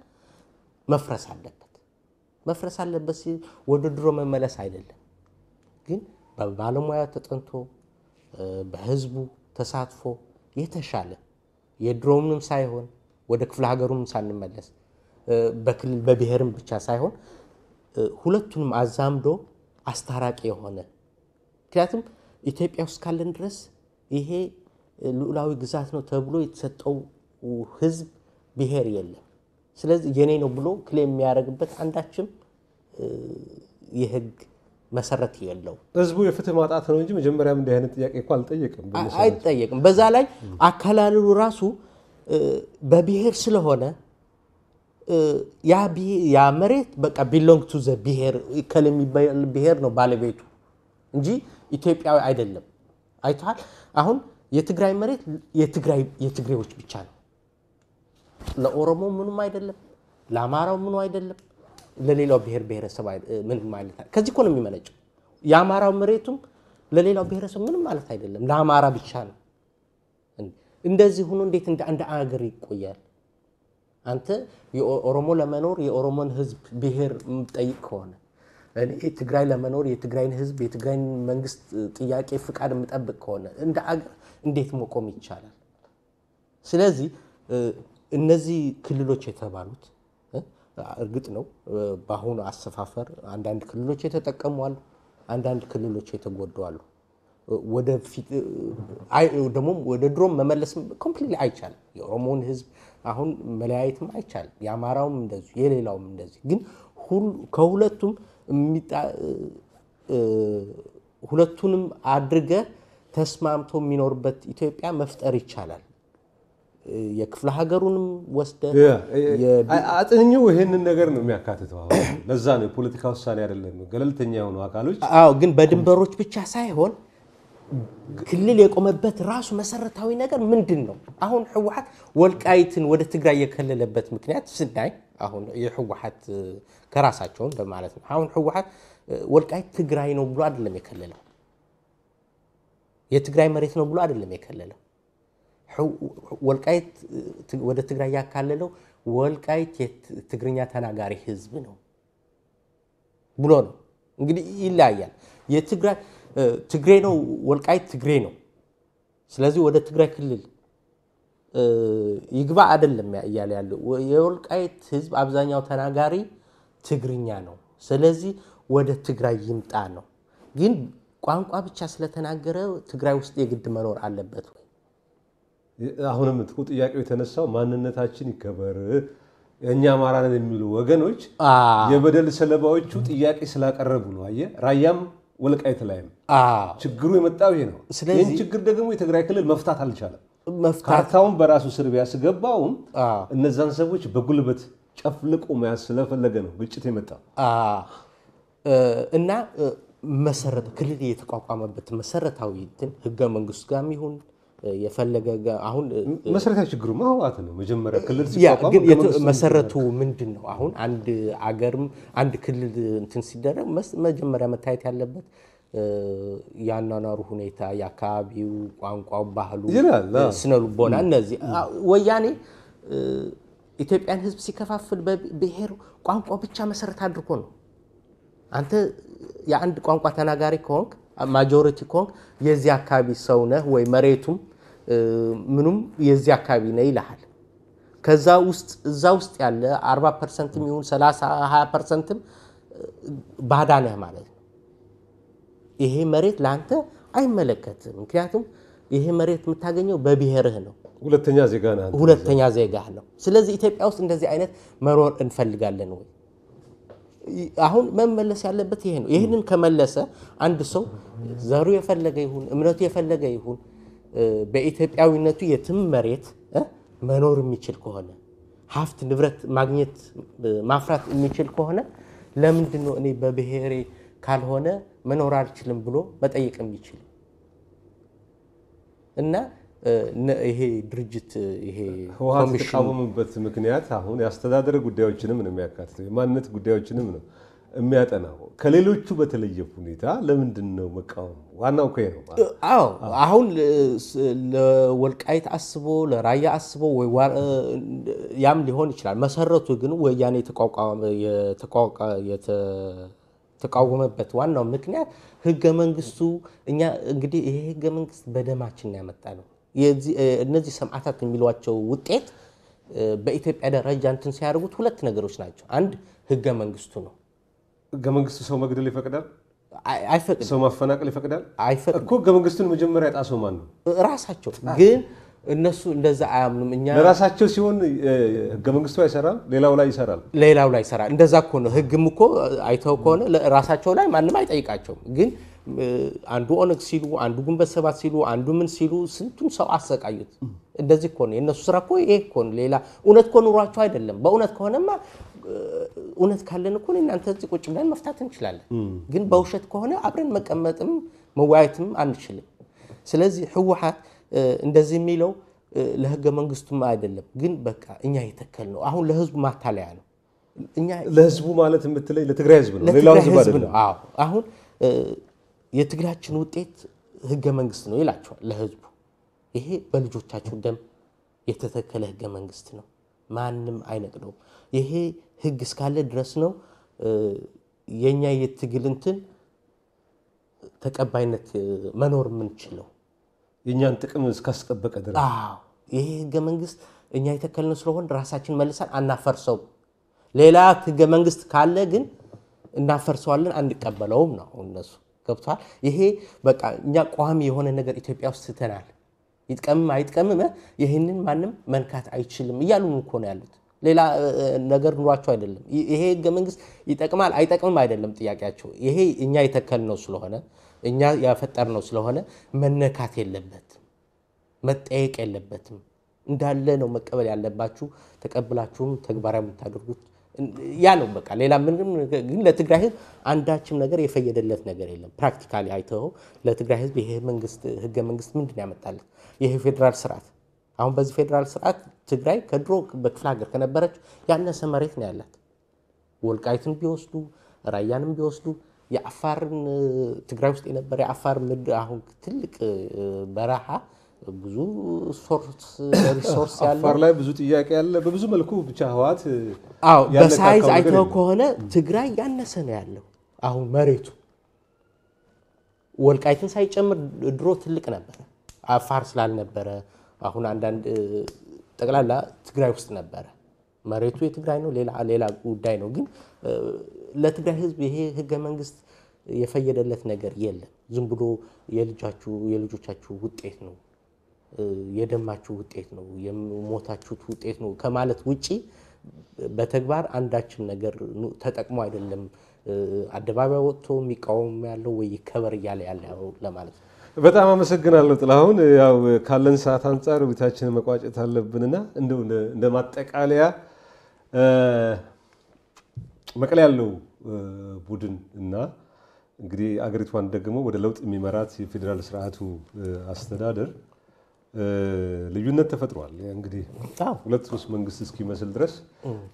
መፍረስ አለበት። መፍረስ አለበት ወደ ድሮ መመለስ አይደለም፣ ግን በባለሙያ ተጠንቶ በህዝቡ ተሳትፎ የተሻለ የድሮውንም ሳይሆን ወደ ክፍለ ሀገሩም ሳንመለስ በክልል በብሔርም ብቻ ሳይሆን ሁለቱንም አዛምዶ አስታራቂ የሆነ ምክንያቱም ኢትዮጵያ ውስጥ ካለን ድረስ ይሄ ልዑላዊ ግዛት ነው ተብሎ የተሰጠው ህዝብ ብሔር የለም። ስለዚህ የኔ ነው ብሎ ክሌም የሚያደርግበት አንዳችም የህግ መሰረት የለው። ህዝቡ የፍትህ ማጣት ነው እንጂ መጀመሪያም እንዲህ አይነት ጥያቄ እኮ አልጠየቅም አይጠየቅም። በዛ ላይ አካላሉ ራሱ በብሔር ስለሆነ ያ መሬት በቃ ቢሎንግ ቱ ዘ ብሔር እከል የሚባል ብሔር ነው ባለቤቱ እንጂ ኢትዮጵያዊ አይደለም። አይተሃል። አሁን የትግራይ መሬት የትግሬዎች ብቻ ነው። ለኦሮሞ ምንም አይደለም፣ ለአማራው ምኑ አይደለም፣ ለሌላው ብሔር ብሔረሰብ ምንም ማለት ከዚህ እኮ ነው የሚመነጨው። የአማራው መሬቱም ለሌላው ብሔረሰብ ምንም ማለት አይደለም፣ ለአማራ ብቻ ነው። እንደዚህ ሆኖ እንዴት እንደ አንድ አገር ይቆያል? አንተ የኦሮሞ ለመኖር የኦሮሞን ህዝብ ብሔር የምጠይቅ ከሆነ እኔ ትግራይ ለመኖር የትግራይን ህዝብ የትግራይን መንግስት ጥያቄ ፍቃድ የምጠብቅ ከሆነ እንደ አገር እንዴት መቆም ይቻላል? ስለዚህ እነዚህ ክልሎች የተባሉት እርግጥ ነው በአሁኑ አሰፋፈር አንዳንድ ክልሎች የተጠቀሙ አሉ፣ አንዳንድ ክልሎች የተጎዱ አሉ። ወደፊት ወደ ድሮም መመለስም ኮምፕሊትሊ አይቻልም። የኦሮሞውን ህዝብ አሁን መለያየትም አይቻልም። የአማራውም እንደዚሁ የሌላውም እንደዚህ ግን ከሁለቱም ሁለቱንም አድርገ ተስማምቶ የሚኖርበት ኢትዮጵያ መፍጠር ይቻላል። የክፍለ ሀገሩንም ወስደ አጥኙ ይህንን ነገር ነው የሚያካትተው። ለዛ ነው የፖለቲካ ውሳኔ አይደለም፣ ገለልተኛ የሆኑ አካሎች አዎ፣ ግን በድንበሮች ብቻ ሳይሆን ክልል የቆመበት ራሱ መሰረታዊ ነገር ምንድን ነው? አሁን ህወሓት ወልቃይትን ወደ ትግራይ የከለለበት ምክንያት ስናይ አሁን የህወሓት ከራሳቸውን በማለት ነው። አሁን ህወሓት ወልቃይት ትግራይ ነው ብሎ አይደለም የከለለው፣ የትግራይ መሬት ነው ብሎ አይደለም የከለለው። ወልቃይት ወደ ትግራይ ያካለለው ወልቃይት የትግርኛ ተናጋሪ ህዝብ ነው ብሎ ነው። እንግዲህ ይለያያል። የትግራይ ትግሬ ነው፣ ወልቃይት ትግሬ ነው። ስለዚህ ወደ ትግራይ ክልል ይግባ አይደለም እያለ ያለ የወልቃይት ህዝብ አብዛኛው ተናጋሪ ትግርኛ ነው። ስለዚህ ወደ ትግራይ ይምጣ ነው። ግን ቋንቋ ብቻ ስለተናገረ ትግራይ ውስጥ የግድ መኖር አለበት ወይ? አሁንም ትቁ ጥያቄው የተነሳው ማንነታችን ይከበር እኛ አማራ ነን የሚሉ ወገኖች የበደል ሰለባዎቹ ጥያቄ ስላቀረቡ ነው። አየ ራያም ወልቃይት ላይም ችግሩ የመጣው ይሄ ነው። ይህን ችግር ደግሞ የትግራይ ክልል መፍታት አልቻለም። ካርታውን በራሱ ስር ቢያስገባውም እነዛን ሰዎች በጉልበት ጨፍልቆ መያዝ ስለፈለገ ነው ግጭት የመጣው እና መሰረት ክልል የተቋቋመበት መሰረታዊ ህገ መንግስቱ ጋር ይሁን የፈለገ አሁን መሰረታዊ ችግሩ ማህዋት ነው። መጀመሪያ ክልል ሲቋቋም መሰረቱ ምንድን ነው? አሁን አንድ አገርም አንድ ክልል እንትን ሲደረግ መጀመሪያ መታየት ያለበት የአኗኗሩ ሁኔታ፣ የአካባቢው ቋንቋው፣ ባህሉ፣ ስነልቦና እነዚህ ወያኔ ኢትዮጵያን ህዝብ ሲከፋፍል በብሔር ቋንቋ ብቻ መሰረት አድርጎ ነው። አንተ የአንድ ቋንቋ ተናጋሪ ከሆንክ ማጆሪቲ ከሆንክ የዚህ አካባቢ ሰው ነህ ወይ መሬቱም ምኑም የዚህ አካባቢ ነው ይልሃል። ከዛ ውስጥ እዛ ውስጥ ያለ 40 ፐርሰንትም ይሁን 30 20 ፐርሰንትም ባዳ ነህ ማለት ነው። ይሄ መሬት ለአንተ አይመለከትም። ምክንያቱም ይሄ መሬት የምታገኘው በብሔርህ ነው፣ ሁለተኛ ዜጋ ነህ፣ ሁለተኛ ዜጋ ነው። ስለዚህ ኢትዮጵያ ውስጥ እንደዚህ አይነት መኖር እንፈልጋለን ወይ? አሁን መመለስ ያለበት ይሄ ነው። ይህንን ከመለሰ አንድ ሰው ዘሩ የፈለገ ይሁን እምነቱ የፈለገ ይሁን በኢትዮጵያዊነቱ የትም መሬት መኖር የሚችል ከሆነ ሀብት ንብረት ማግኘት ማፍራት የሚችል ከሆነ ለምንድን ነው እኔ በብሔሬ ካልሆነ መኖር አልችልም ብሎ መጠየቅ የሚችል እና ይሄ ድርጅት ይሄ ህወሓት የተቃወሙበት ምክንያት አሁን የአስተዳደር ጉዳዮችንም ነው የሚያካትተው የማንነት ጉዳዮችንም ነው የሚያጠናው ከሌሎቹ በተለየ ሁኔታ ለምንድን ነው መቃወም? ዋናው እኮ ነው። አዎ አሁን ለወልቃይት አስቦ ለራያ አስቦ ያም ሊሆን ይችላል። መሰረቱ ግን ወያኔ የተቃወመበት ዋናው ምክንያት ህገ መንግስቱ እኛ እንግዲህ ይሄ ህገ መንግስት በደማችን ያመጣ ነው። እነዚህ ሰማዕታት የሚሏቸው ውጤት በኢትዮጵያ ደረጃ እንትን ሲያደርጉት ሁለት ነገሮች ናቸው። አንድ ህገ መንግስቱ ነው። ህገ መንግስቱ ሰው መግደል ይፈቅዳል? አይፈቅድም። ሰው ማፈናቀል ይፈቅዳል? አይፈቅድም እኮ ህገ መንግስቱን መጀመሪያ የጣሰው ማን ነው? ራሳቸው ግን እነሱ እንደዛ አያምኑም። እኛ ለራሳቸው ሲሆን ህገ መንግስቱ አይሰራም፣ ሌላው ላይ ይሰራል። ሌላው ላይ ይሰራል። እንደዛ እኮ ነው። ህግም እኮ አይተው ከሆነ ራሳቸው ላይ ማንም አይጠይቃቸውም። ግን አንዱ ኦነግ ሲሉ፣ አንዱ ግንቦት ሰባት ሲሉ፣ አንዱ ምን ሲሉ ስንቱን ሰው አሰቃዩት። እንደዚህ እኮ ነው የእነሱ ስራ እኮ ይሄ እኮ ሌላ እውነት እኮ ኑሯቸው አይደለም። በእውነት ከሆነማ እውነት ካለን እኮ እናንተ እዚህ ቁጭ ብለን መፍታት እንችላለን። ግን በውሸት ከሆነ አብረን መቀመጥም መዋየትም አንችልም። ስለዚህ ህወሓት እንደዚህ የሚለው ለህገ መንግስቱም አይደለም። ግን በቃ እኛ የተከል ነው። አሁን ለህዝቡ ማታለያ ነው። ለህዝቡ ማለት የምትለይ ለትግራይ ህዝብ ነው፣ ሌላው ህዝብ አሁን ውጤት ህገ መንግስት ነው ይላቸዋል ለህዝቡ። ይሄ በልጆቻቸው ደም የተተከለ ህገ መንግስት ነው። ማንም አይነቅደውም። ይሄ ህግ እስካለ ድረስ ነው የእኛ የትግል እንትን ተቀባይነት መኖር የምንችለው የእኛን ጥቅም እስካስጠበቀ ድረስ። ይሄ ህገ መንግስት እኛ የተከልነው ስለሆን ራሳችን መልሰን አናፈርሰው። ሌላ ህገ መንግስት ካለ ግን እናፈርሰዋለን፣ አንቀበለውም ነው እነሱ ገብቷል። ይሄ በቃ እኛ ቋሚ የሆነ ነገር ኢትዮጵያ ውስጥ ትተናል። ይጥቀምም አይጥቀምም ይህንን ማንም መንካት አይችልም እያሉ እኮ ነው ያሉት። ሌላ ነገር ኑሯቸው አይደለም። ይሄ ህገ መንግስት ይጠቅማል አይጠቅምም አይደለም ጥያቄያቸው። ይሄ እኛ የተከል ነው ስለሆነ እኛ ያፈጠርነው ስለሆነ መነካት የለበትም፣ መጠየቅ የለበትም። እንዳለ ነው መቀበል ያለባችሁ። ተቀብላችሁም ተግባራዊ የምታደርጉት ያ ነው በቃ። ሌላ ምንም ግን ለትግራይ ህዝብ አንዳችም ነገር የፈየደለት ነገር የለም። ፕራክቲካሊ አይተው ለትግራይ ህዝብ ይሄ መንግስት ህገ መንግስት ምንድን ያመጣለት? ይህ ፌዴራል ስርዓት አሁን በዚህ ፌዴራል ስርዓት ትግራይ ከድሮ በክፍለ ሀገር ከነበረች ያነሰ መሬት ነው ያላት። ወልቃይትን ቢወስዱ ራያንም ቢወስዱ የአፋርን ትግራይ ውስጥ የነበረ የአፋር ምድር አሁን ትልቅ በረሃ ብዙ ሪሶርስ አፋር ላይ ብዙ ጥያቄ ያለ በብዙ መልኩ ብቻ ህወሓት በሳይዝ አይተው ከሆነ ትግራይ ያነሰ ነው ያለው አሁን መሬቱ ወልቃይትን ሳይጨምር ድሮ ትልቅ ነበር። አፋር ስላልነበረ አሁን አንዳንድ ጠቅላላ ትግራይ ውስጥ ነበረ። መሬቱ የትግራይ ነው፣ ሌላ ጉዳይ ነው። ግን ለትግራይ ህዝብ ይሄ ህገ መንግስት የፈየደለት ነገር የለም። ዝም ብሎ የልጆቻችሁ ውጤት ነው፣ የደማችሁ ውጤት ነው፣ የሞታችሁት ውጤት ነው ከማለት ውጪ በተግባር አንዳችም ነገር ተጠቅሞ አይደለም አደባባይ ወጥቶ የሚቃወም ያለው ወይ ከበር እያለ ያለ ለማለት ነው። በጣም አመሰግናለሁ ጥላሁን። ያው ካለን ሰዓት አንጻር ቤታችን መቋጨት አለብንና እንደው እንደ ማጠቃለያ መቀሌ ያለው ቡድን እና እንግዲህ አገሪቷን ደግሞ ወደ ለውጥ የሚመራት የፌዴራል ስርዓቱ አስተዳደር ልዩነት ተፈጥሯል። እንግዲህ ሁለት ሶስት መንግስት እስኪመስል ድረስ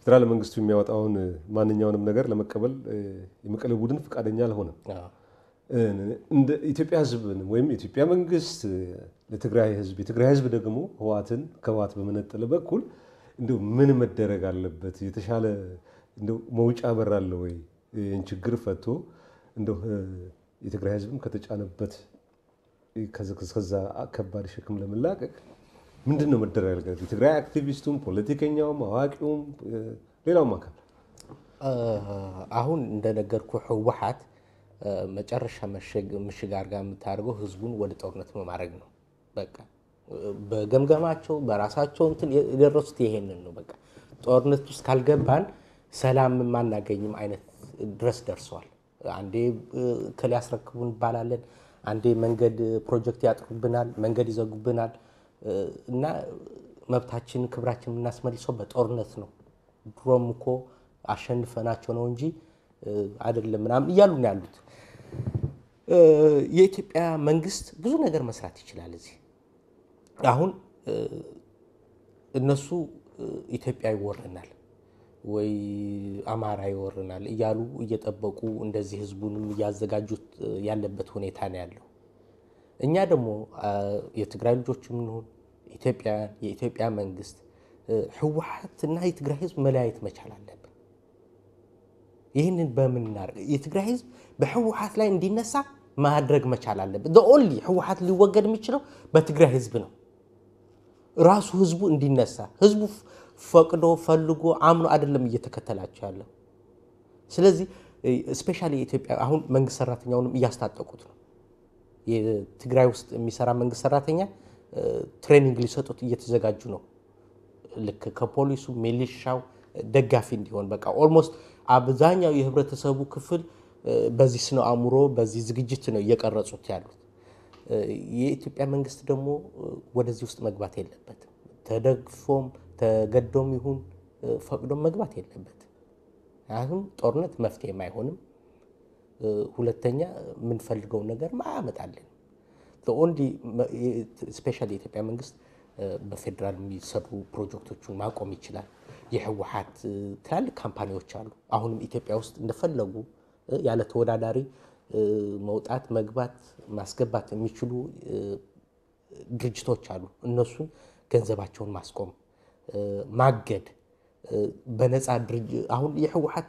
ፌዴራል መንግስቱ የሚያወጣውን ማንኛውንም ነገር ለመቀበል የመቀሌ ቡድን ፈቃደኛ አልሆነም። እንደ ኢትዮጵያ ህዝብ ወይም የኢትዮጵያ መንግስት ለትግራይ ህዝብ የትግራይ ህዝብ ደግሞ ህዋትን ከህዋት በመነጠል በኩል እንደው ምን መደረግ አለበት? የተሻለ እንደው መውጫ በር አለ ወይ? ይህን ችግር ፈቶ እንደው የትግራይ ህዝብም ከተጫነበት ከዛ ከባድ ሸክም ለመላቀቅ ምንድን ነው መደረግ ያለበት? የትግራይ አክቲቪስቱም ፖለቲከኛውም አዋቂውም ሌላውም አካል አሁን እንደነገርኩ ህወሓት መጨረሻ ምሽግ አድርጋ የምታደርገው ህዝቡን ወደ ጦርነት ማድረግ ነው። በቃ በገምገማቸው በራሳቸው እንትን የደረሱት ይሄንን ነው። በቃ ጦርነት ውስጥ ካልገባን ሰላም የማናገኝም አይነት ድረስ ደርሰዋል። አንዴ ከላይ ያስረክቡ እንባላለን፣ አንዴ መንገድ ፕሮጀክት ያጥሩብናል፣ መንገድ ይዘጉብናል እና መብታችን ክብራችን የምናስመልሰው በጦርነት ነው። ድሮም እኮ አሸንፈናቸው ነው እንጂ አይደለም ምናምን እያሉ ነው ያሉት። የኢትዮጵያ መንግስት ብዙ ነገር መስራት ይችላል። እዚህ አሁን እነሱ ኢትዮጵያ ይወረናል ወይ አማራ ይወርናል እያሉ እየጠበቁ እንደዚህ ህዝቡንም እያዘጋጁት ያለበት ሁኔታ ነው ያለው። እኛ ደግሞ የትግራይ ልጆች የምንሆን ኢትዮጵያውያን፣ የኢትዮጵያ መንግስት እና የትግራይ ህዝብ መለያየት መቻል አለብን። ይህንን በምን እናደርግ? የትግራይ ህዝብ በህወሓት ላይ እንዲነሳ ማድረግ መቻል አለበት። ኦንሊ ህወሓት ሊወገድ የሚችለው በትግራይ ህዝብ ነው። ራሱ ህዝቡ እንዲነሳ ህዝቡ ፈቅዶ ፈልጎ አምኖ አይደለም እየተከተላቸው ያለው። ስለዚህ ስፔሻሊ የኢትዮጵያ አሁን መንግስት ሰራተኛውንም እያስታጠቁት ነው። የትግራይ ውስጥ የሚሰራ መንግስት ሰራተኛ ትሬኒንግ ሊሰጡት እየተዘጋጁ ነው። ልክ ከፖሊሱ ሚሊሻው ደጋፊ እንዲሆን በቃ ኦልሞስት አብዛኛው የህብረተሰቡ ክፍል በዚህ ስነ አእምሮ በዚህ ዝግጅት ነው እየቀረጹት ያሉት። የኢትዮጵያ መንግስት ደግሞ ወደዚህ ውስጥ መግባት የለበትም። ተደግፎም ተገዶም ይሁን ፈቅዶም መግባት የለበትም። አሁን ጦርነት መፍትሄም አይሆንም። ሁለተኛ የምንፈልገው ነገር አያመጣልን። ኦንሊ ስፔሻል የኢትዮጵያ መንግስት በፌዴራል የሚሰሩ ፕሮጀክቶቹን ማቆም ይችላል። የህወሀት ትላልቅ ካምፓኒዎች አሉ። አሁንም ኢትዮጵያ ውስጥ እንደፈለጉ ያለ ተወዳዳሪ መውጣት፣ መግባት፣ ማስገባት የሚችሉ ድርጅቶች አሉ። እነሱን ገንዘባቸውን ማስቆም፣ ማገድ በነፃ አሁን የህወሓት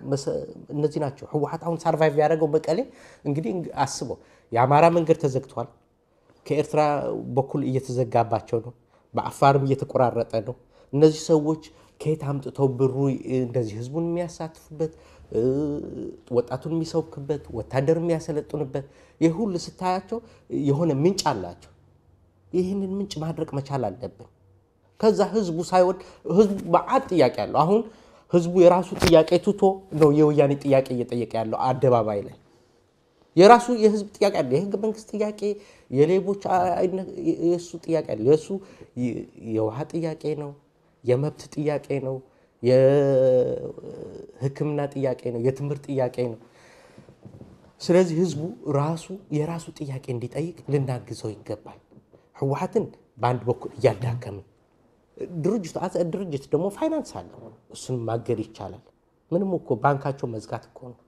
እነዚህ ናቸው። ህወሓት አሁን ሳርቫይቭ ያደረገው መቀሌ እንግዲህ አስበው፣ የአማራ መንገድ ተዘግቷል። ከኤርትራ በኩል እየተዘጋባቸው ነው። በአፋርም እየተቆራረጠ ነው። እነዚህ ሰዎች ከየት አምጥተው ብሩ እንደዚህ ህዝቡን የሚያሳትፉበት ወጣቱን የሚሰብክበት ወታደር የሚያሰለጥንበት ይህ ሁሉ ስታያቸው የሆነ ምንጭ አላቸው። ይህንን ምንጭ ማድረቅ መቻል አለብን። ከዛ ህዝቡ ሳይወድ ህዝቡ መዓት ጥያቄ አለው። አሁን ህዝቡ የራሱ ጥያቄ ትቶ ነው የወያኔ ጥያቄ እየጠየቀ ያለው አደባባይ ላይ የራሱ የህዝብ ጥያቄ አለ። የህገ መንግስት ጥያቄ፣ የሌቦች የእሱ ጥያቄ አለ። የእሱ የውሃ ጥያቄ ነው፣ የመብት ጥያቄ ነው የሕክምና ጥያቄ ነው፣ የትምህርት ጥያቄ ነው። ስለዚህ ህዝቡ ራሱ የራሱ ጥያቄ እንዲጠይቅ ልናግዘው ይገባል። ህወሓትን በአንድ በኩል እያዳከምን ድርጅቱ ድርጅት ደግሞ ፋይናንስ አለ እሱን ማገድ ይቻላል። ምንም እኮ ባንካቸው መዝጋት እኮ ነው።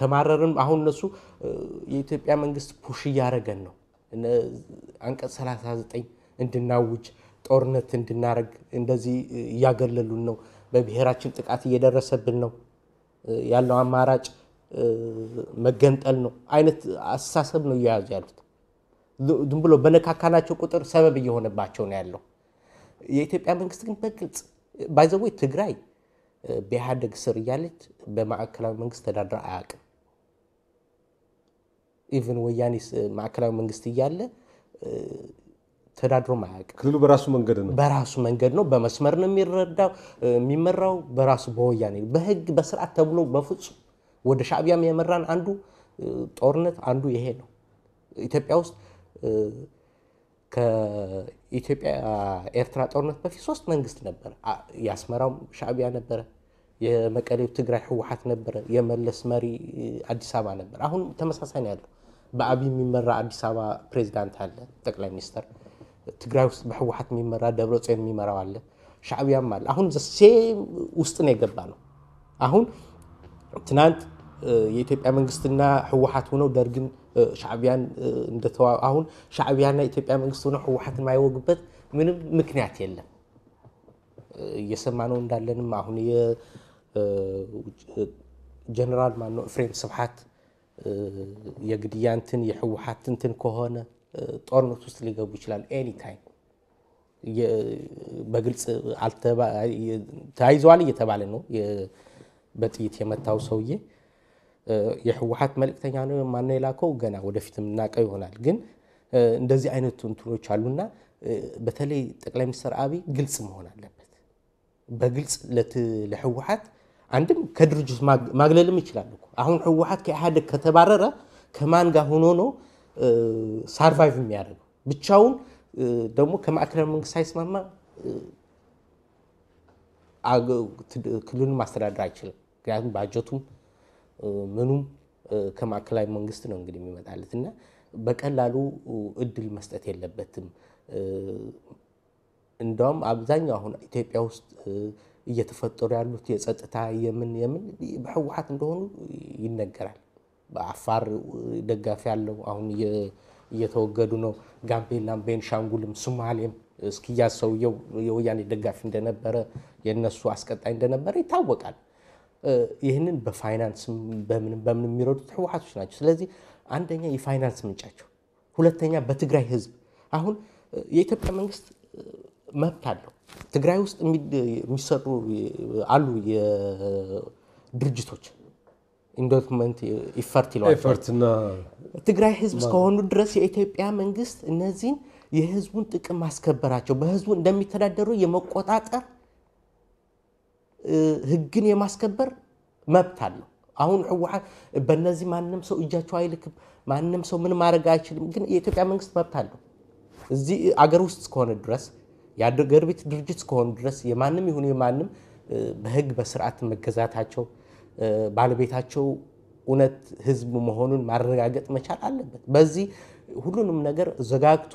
ተማረርን። አሁን እነሱ የኢትዮጵያ መንግስት ፑሽ እያደረገን ነው አንቀጽ 39 እንድናውጅ ጦርነት እንድናደርግ እንደዚህ እያገለሉን ነው፣ በብሔራችን ጥቃት እየደረሰብን ነው፣ ያለው አማራጭ መገንጠል ነው አይነት አስተሳሰብ ነው እየያዙ ያሉት። ዝም ብሎ በነካካናቸው ቁጥር ሰበብ እየሆነባቸው ነው ያለው። የኢትዮጵያ መንግስት ግን በግልጽ ባይዘወይ ትግራይ በኢህአደግ ስር እያለች በማዕከላዊ መንግስት ተዳድራ አያውቅም። ኢቨን ወያኔ ማዕከላዊ መንግስት እያለ ተዳድሮ አያውቅም። ክልሉ በራሱ መንገድ ነው በራሱ መንገድ ነው በመስመር ነው የሚረዳው የሚመራው በራሱ በወያኔ በህግ በስርዓት ተብሎ በፍጹም ወደ ሻዕቢያም የመራን አንዱ ጦርነት አንዱ ይሄ ነው። ኢትዮጵያ ውስጥ ከኢትዮጵያ ኤርትራ ጦርነት በፊት ሶስት መንግስት ነበረ። የአስመራው ሻዕቢያ ነበረ፣ የመቀሌው ትግራይ ህወሓት ነበረ፣ የመለስ መሪ አዲስ አበባ ነበር። አሁን ተመሳሳይ ነው ያለው። በአብይ የሚመራ አዲስ አበባ ፕሬዚዳንት አለ ጠቅላይ ሚኒስተር ትግራይ ውስጥ በህወሓት የሚመራ ደብረ ደብረጽዮን የሚመራው አለ፣ ሻዕቢያም አለ። አሁን ሴም ውስጥ ነው የገባ ነው። አሁን ትናንት የኢትዮጵያ መንግስትና ህወሓት ሆነው ደርግን ሻዕቢያን እንደተዋ አሁን ሻዕቢያና ኢትዮጵያ መንግስት ሆነው ህወሓትን የማይወግበት ምንም ምክንያት የለም። ነው እንዳለንም አሁን ጀነራል ማነው ኤፍሬም ስብሓት የግድያ እንትን የህወሓት እንትን ከሆነ ጦርነት ውስጥ ሊገቡ ይችላል። ኤኒ ታይም በግልጽ ተያይዘዋል እየተባለ ነው። በጥይት የመታው ሰውዬ የህወሀት መልእክተኛ ነው ማነው የላከው? ገና ወደፊት የምናውቀው ይሆናል። ግን እንደዚህ አይነት እንትኖች አሉና በተለይ ጠቅላይ ሚኒስትር አብይ ግልጽ መሆን አለበት። በግልጽ ለህወሀት አንድም ከድርጅት ማግለልም ይችላል። አሁን ህወሀት ከኢህአዴግ ከተባረረ ከማን ጋር ሆኖ ነው ሳርቫይቭ የሚያደርገው ብቻውን ደግሞ ከማዕከላዊ መንግስት ሳይስማማ ክልሉን ማስተዳደር አይችልም። ምክንያቱም ባጀቱም ምኑም ከማዕከላዊ መንግስት ነው እንግዲህ የሚመጣለት እና በቀላሉ እድል መስጠት የለበትም። እንደውም አብዛኛው አሁን ኢትዮጵያ ውስጥ እየተፈጠሩ ያሉት የጸጥታ የምን የምን በህወሓት እንደሆኑ ይነገራል። በአፋር ደጋፊ ያለው አሁን እየተወገዱ ነው። ጋምቤላም፣ ቤንሻንጉልም፣ ሱማሌም እስኪያ ሰውየው የወያኔ ደጋፊ እንደነበረ የእነሱ አስቀጣይ እንደነበረ ይታወቃል። ይህንን በፋይናንስ በምንም በምን የሚረዱት ህወሓቶች ናቸው። ስለዚህ አንደኛ የፋይናንስ ምንጫቸው፣ ሁለተኛ በትግራይ ህዝብ አሁን የኢትዮጵያ መንግስት መብት አለው። ትግራይ ውስጥ የሚሰሩ አሉ ድርጅቶች ኢንዶክመንት ኢፈርት ይለዋል። ትግራይ ህዝብ እስከሆኑ ድረስ የኢትዮጵያ መንግስት እነዚህን የህዝቡን ጥቅም ማስከበራቸው በህዝቡ እንደሚተዳደሩ የመቆጣጠር ህግን የማስከበር መብት አለው። አሁን ህወሓት በነዚህ ማንም ሰው እጃቸው አይልክም፣ ማንም ሰው ምን ማድረግ አይችልም። ግን የኢትዮጵያ መንግስት መብት አለው እዚህ አገር ውስጥ እስከሆነ ድረስ የአገር ቤት ድርጅት እስከሆኑ ድረስ የማንም ይሁን የማንም በህግ በስርዓት መገዛታቸው ባለቤታቸው እውነት ህዝብ መሆኑን ማረጋገጥ መቻል አለበት። በዚህ ሁሉንም ነገር ዘጋግቶ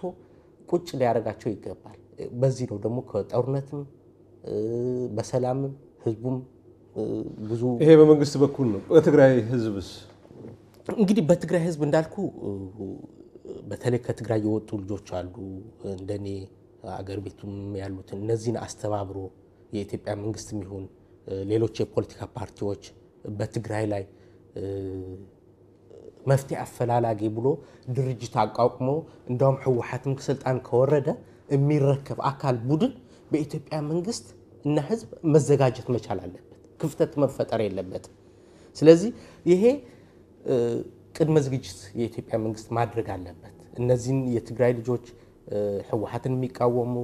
ቁጭ ሊያደርጋቸው ይገባል። በዚህ ነው ደግሞ ከጦርነትም በሰላምም ህዝቡም ብዙ ይሄ በመንግስት በኩል ነው። በትግራይ ህዝብስ እንግዲህ በትግራይ ህዝብ እንዳልኩ በተለይ ከትግራይ የወጡ ልጆች አሉ እንደኔ አገር ቤቱም ያሉትን እነዚህን አስተባብሮ የኢትዮጵያ መንግስትም ይሁን ሌሎች የፖለቲካ ፓርቲዎች በትግራይ ላይ መፍትሄ አፈላላጊ ብሎ ድርጅት አቋቁሞ እንዳውም ህወሓትም ስልጣን ከወረደ የሚረከብ አካል ቡድን በኢትዮጵያ መንግስት እና ህዝብ መዘጋጀት መቻል አለበት። ክፍተት መፈጠር የለበትም። ስለዚህ ይሄ ቅድመ ዝግጅት የኢትዮጵያ መንግስት ማድረግ አለበት። እነዚህን የትግራይ ልጆች ህወሓትን የሚቃወሙ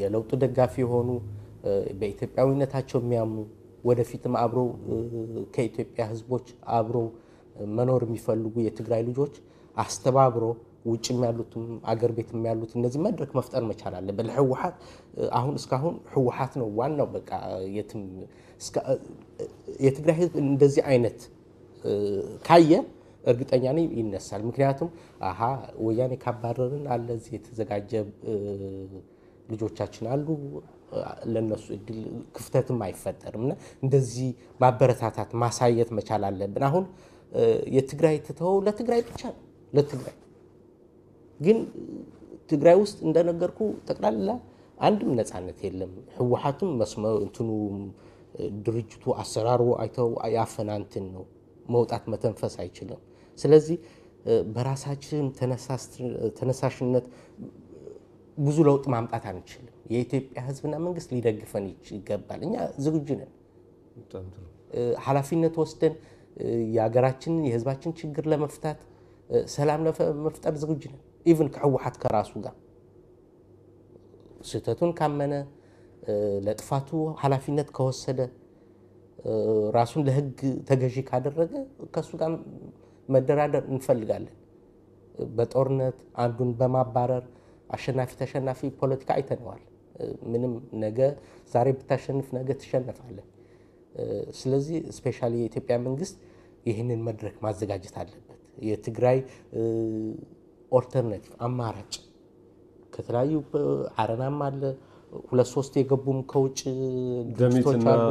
የለውጡ ደጋፊ የሆኑ በኢትዮጵያዊነታቸው የሚያምኑ ወደፊትም አብሮ ከኢትዮጵያ ህዝቦች አብሮ መኖር የሚፈልጉ የትግራይ ልጆች አስተባብሮ ውጭም ያሉትም አገር ቤትም ያሉት እነዚህ መድረክ መፍጠር መቻል አለበት። ለህወሓት አሁን እስካሁን ህወሓት ነው ዋናው በቃ የትግራይ ህዝብ እንደዚህ አይነት ካየ እርግጠኛ ነኝ ይነሳል። ምክንያቱም አሀ ወያኔ ካባረርን አለ እዚህ የተዘጋጀ ልጆቻችን አሉ ለነሱ እድል ክፍተትም አይፈጠርም እና እንደዚህ ማበረታታት ማሳየት መቻል አለብን። አሁን የትግራይ ትተው ለትግራይ ብቻ ነው ለትግራይ ግን ትግራይ ውስጥ እንደነገርኩ ጠቅላላ አንድም ነፃነት የለም። ህወሓትም መስመ እንትኑ ድርጅቱ አሰራሩ አይተው ያፈናንትን ነው መውጣት መተንፈስ አይችልም። ስለዚህ በራሳችን ተነሳሽነት ብዙ ለውጥ ማምጣት አንችልም። የኢትዮጵያ ህዝብና መንግስት ሊደግፈን ይገባል። እኛ ዝግጁ ነን። ኃላፊነት ወስደን የሀገራችንን የህዝባችን ችግር ለመፍታት ሰላም ለመፍጠር ዝግጁ ነን። ኢቭን ከህወሓት ከራሱ ጋር ስህተቱን ካመነ ለጥፋቱ ኃላፊነት ከወሰደ ራሱን ለህግ ተገዢ ካደረገ ከእሱ ጋር መደራደር እንፈልጋለን። በጦርነት አንዱን በማባረር አሸናፊ ተሸናፊ ፖለቲካ አይተነዋል። ምንም ነገ ዛሬ ብታሸንፍ ነገ ትሸነፋለህ። ስለዚህ ስፔሻሊ የኢትዮጵያ መንግስት ይህንን መድረክ ማዘጋጀት አለበት። የትግራይ ኦልተርናቲቭ አማራጭ ከተለያዩ አረናም አለ ሁለት ሶስት የገቡም ከውጭ ድርጅቶች አሉ፣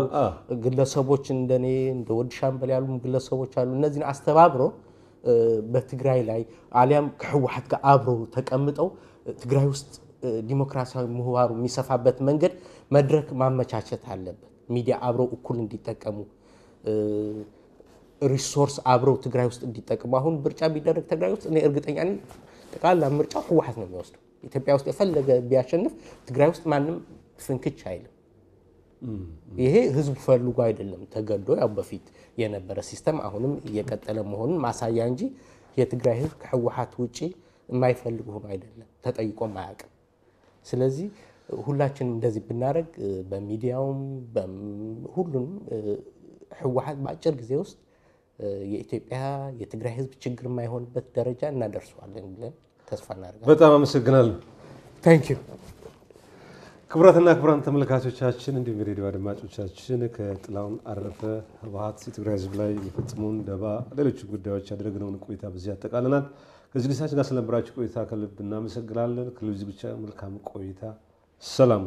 ግለሰቦች እንደኔ እንደ ሻምበል ያሉ ግለሰቦች አሉ። እነዚህን አስተባብሮ በትግራይ ላይ አሊያም ከህወሓት ጋር አብረው ተቀምጠው ትግራይ ውስጥ ዲሞክራሲያዊ ምህዋሩ የሚሰፋበት መንገድ መድረክ ማመቻቸት አለበት። ሚዲያ አብረው እኩል እንዲጠቀሙ፣ ሪሶርስ አብረው ትግራይ ውስጥ እንዲጠቀሙ። አሁን ምርጫ ቢደረግ ትግራይ ውስጥ እኔ እርግጠኛ ጠቅላላ ምርጫው ህወሓት ነው የሚወስደው። ኢትዮጵያ ውስጥ የፈለገ ቢያሸንፍ ትግራይ ውስጥ ማንም ፍንክች አይልም። ይሄ ህዝቡ ፈልጎ አይደለም ተገዶ ያው በፊት የነበረ ሲስተም አሁንም እየቀጠለ መሆኑን ማሳያ እንጂ የትግራይ ህዝብ ከህወሓት ውጪ የማይፈልግ ሆኖ አይደለም። ተጠይቆም አያውቅም። ስለዚህ ሁላችንም እንደዚህ ብናደረግ በሚዲያውም ሁሉንም ህወሓት በአጭር ጊዜ ውስጥ የኢትዮጵያ የትግራይ ህዝብ ችግር የማይሆንበት ደረጃ እናደርሰዋለን ብለን ተስፋ እናደርጋለን። በጣም አመሰግናለሁ። ታንክ ዩ። ክቡራትና ክቡራን ተመልካቾቻችን እንዲሁም የሬዲዮ አድማጮቻችን ከጥላውን አረፈ ህወሓት የትግራይ ህዝብ ላይ የፈጽሙን ደባ፣ ሌሎች ጉዳዮች ያደረግነውን ቆይታ በዚህ ያጠቃልናል። ከዝግጅታችን ጋር ስለነበራችሁ ቆይታ ከልብ እናመሰግናለን። ከልብ ዝግጅት መልካም ቆይታ። ሰላም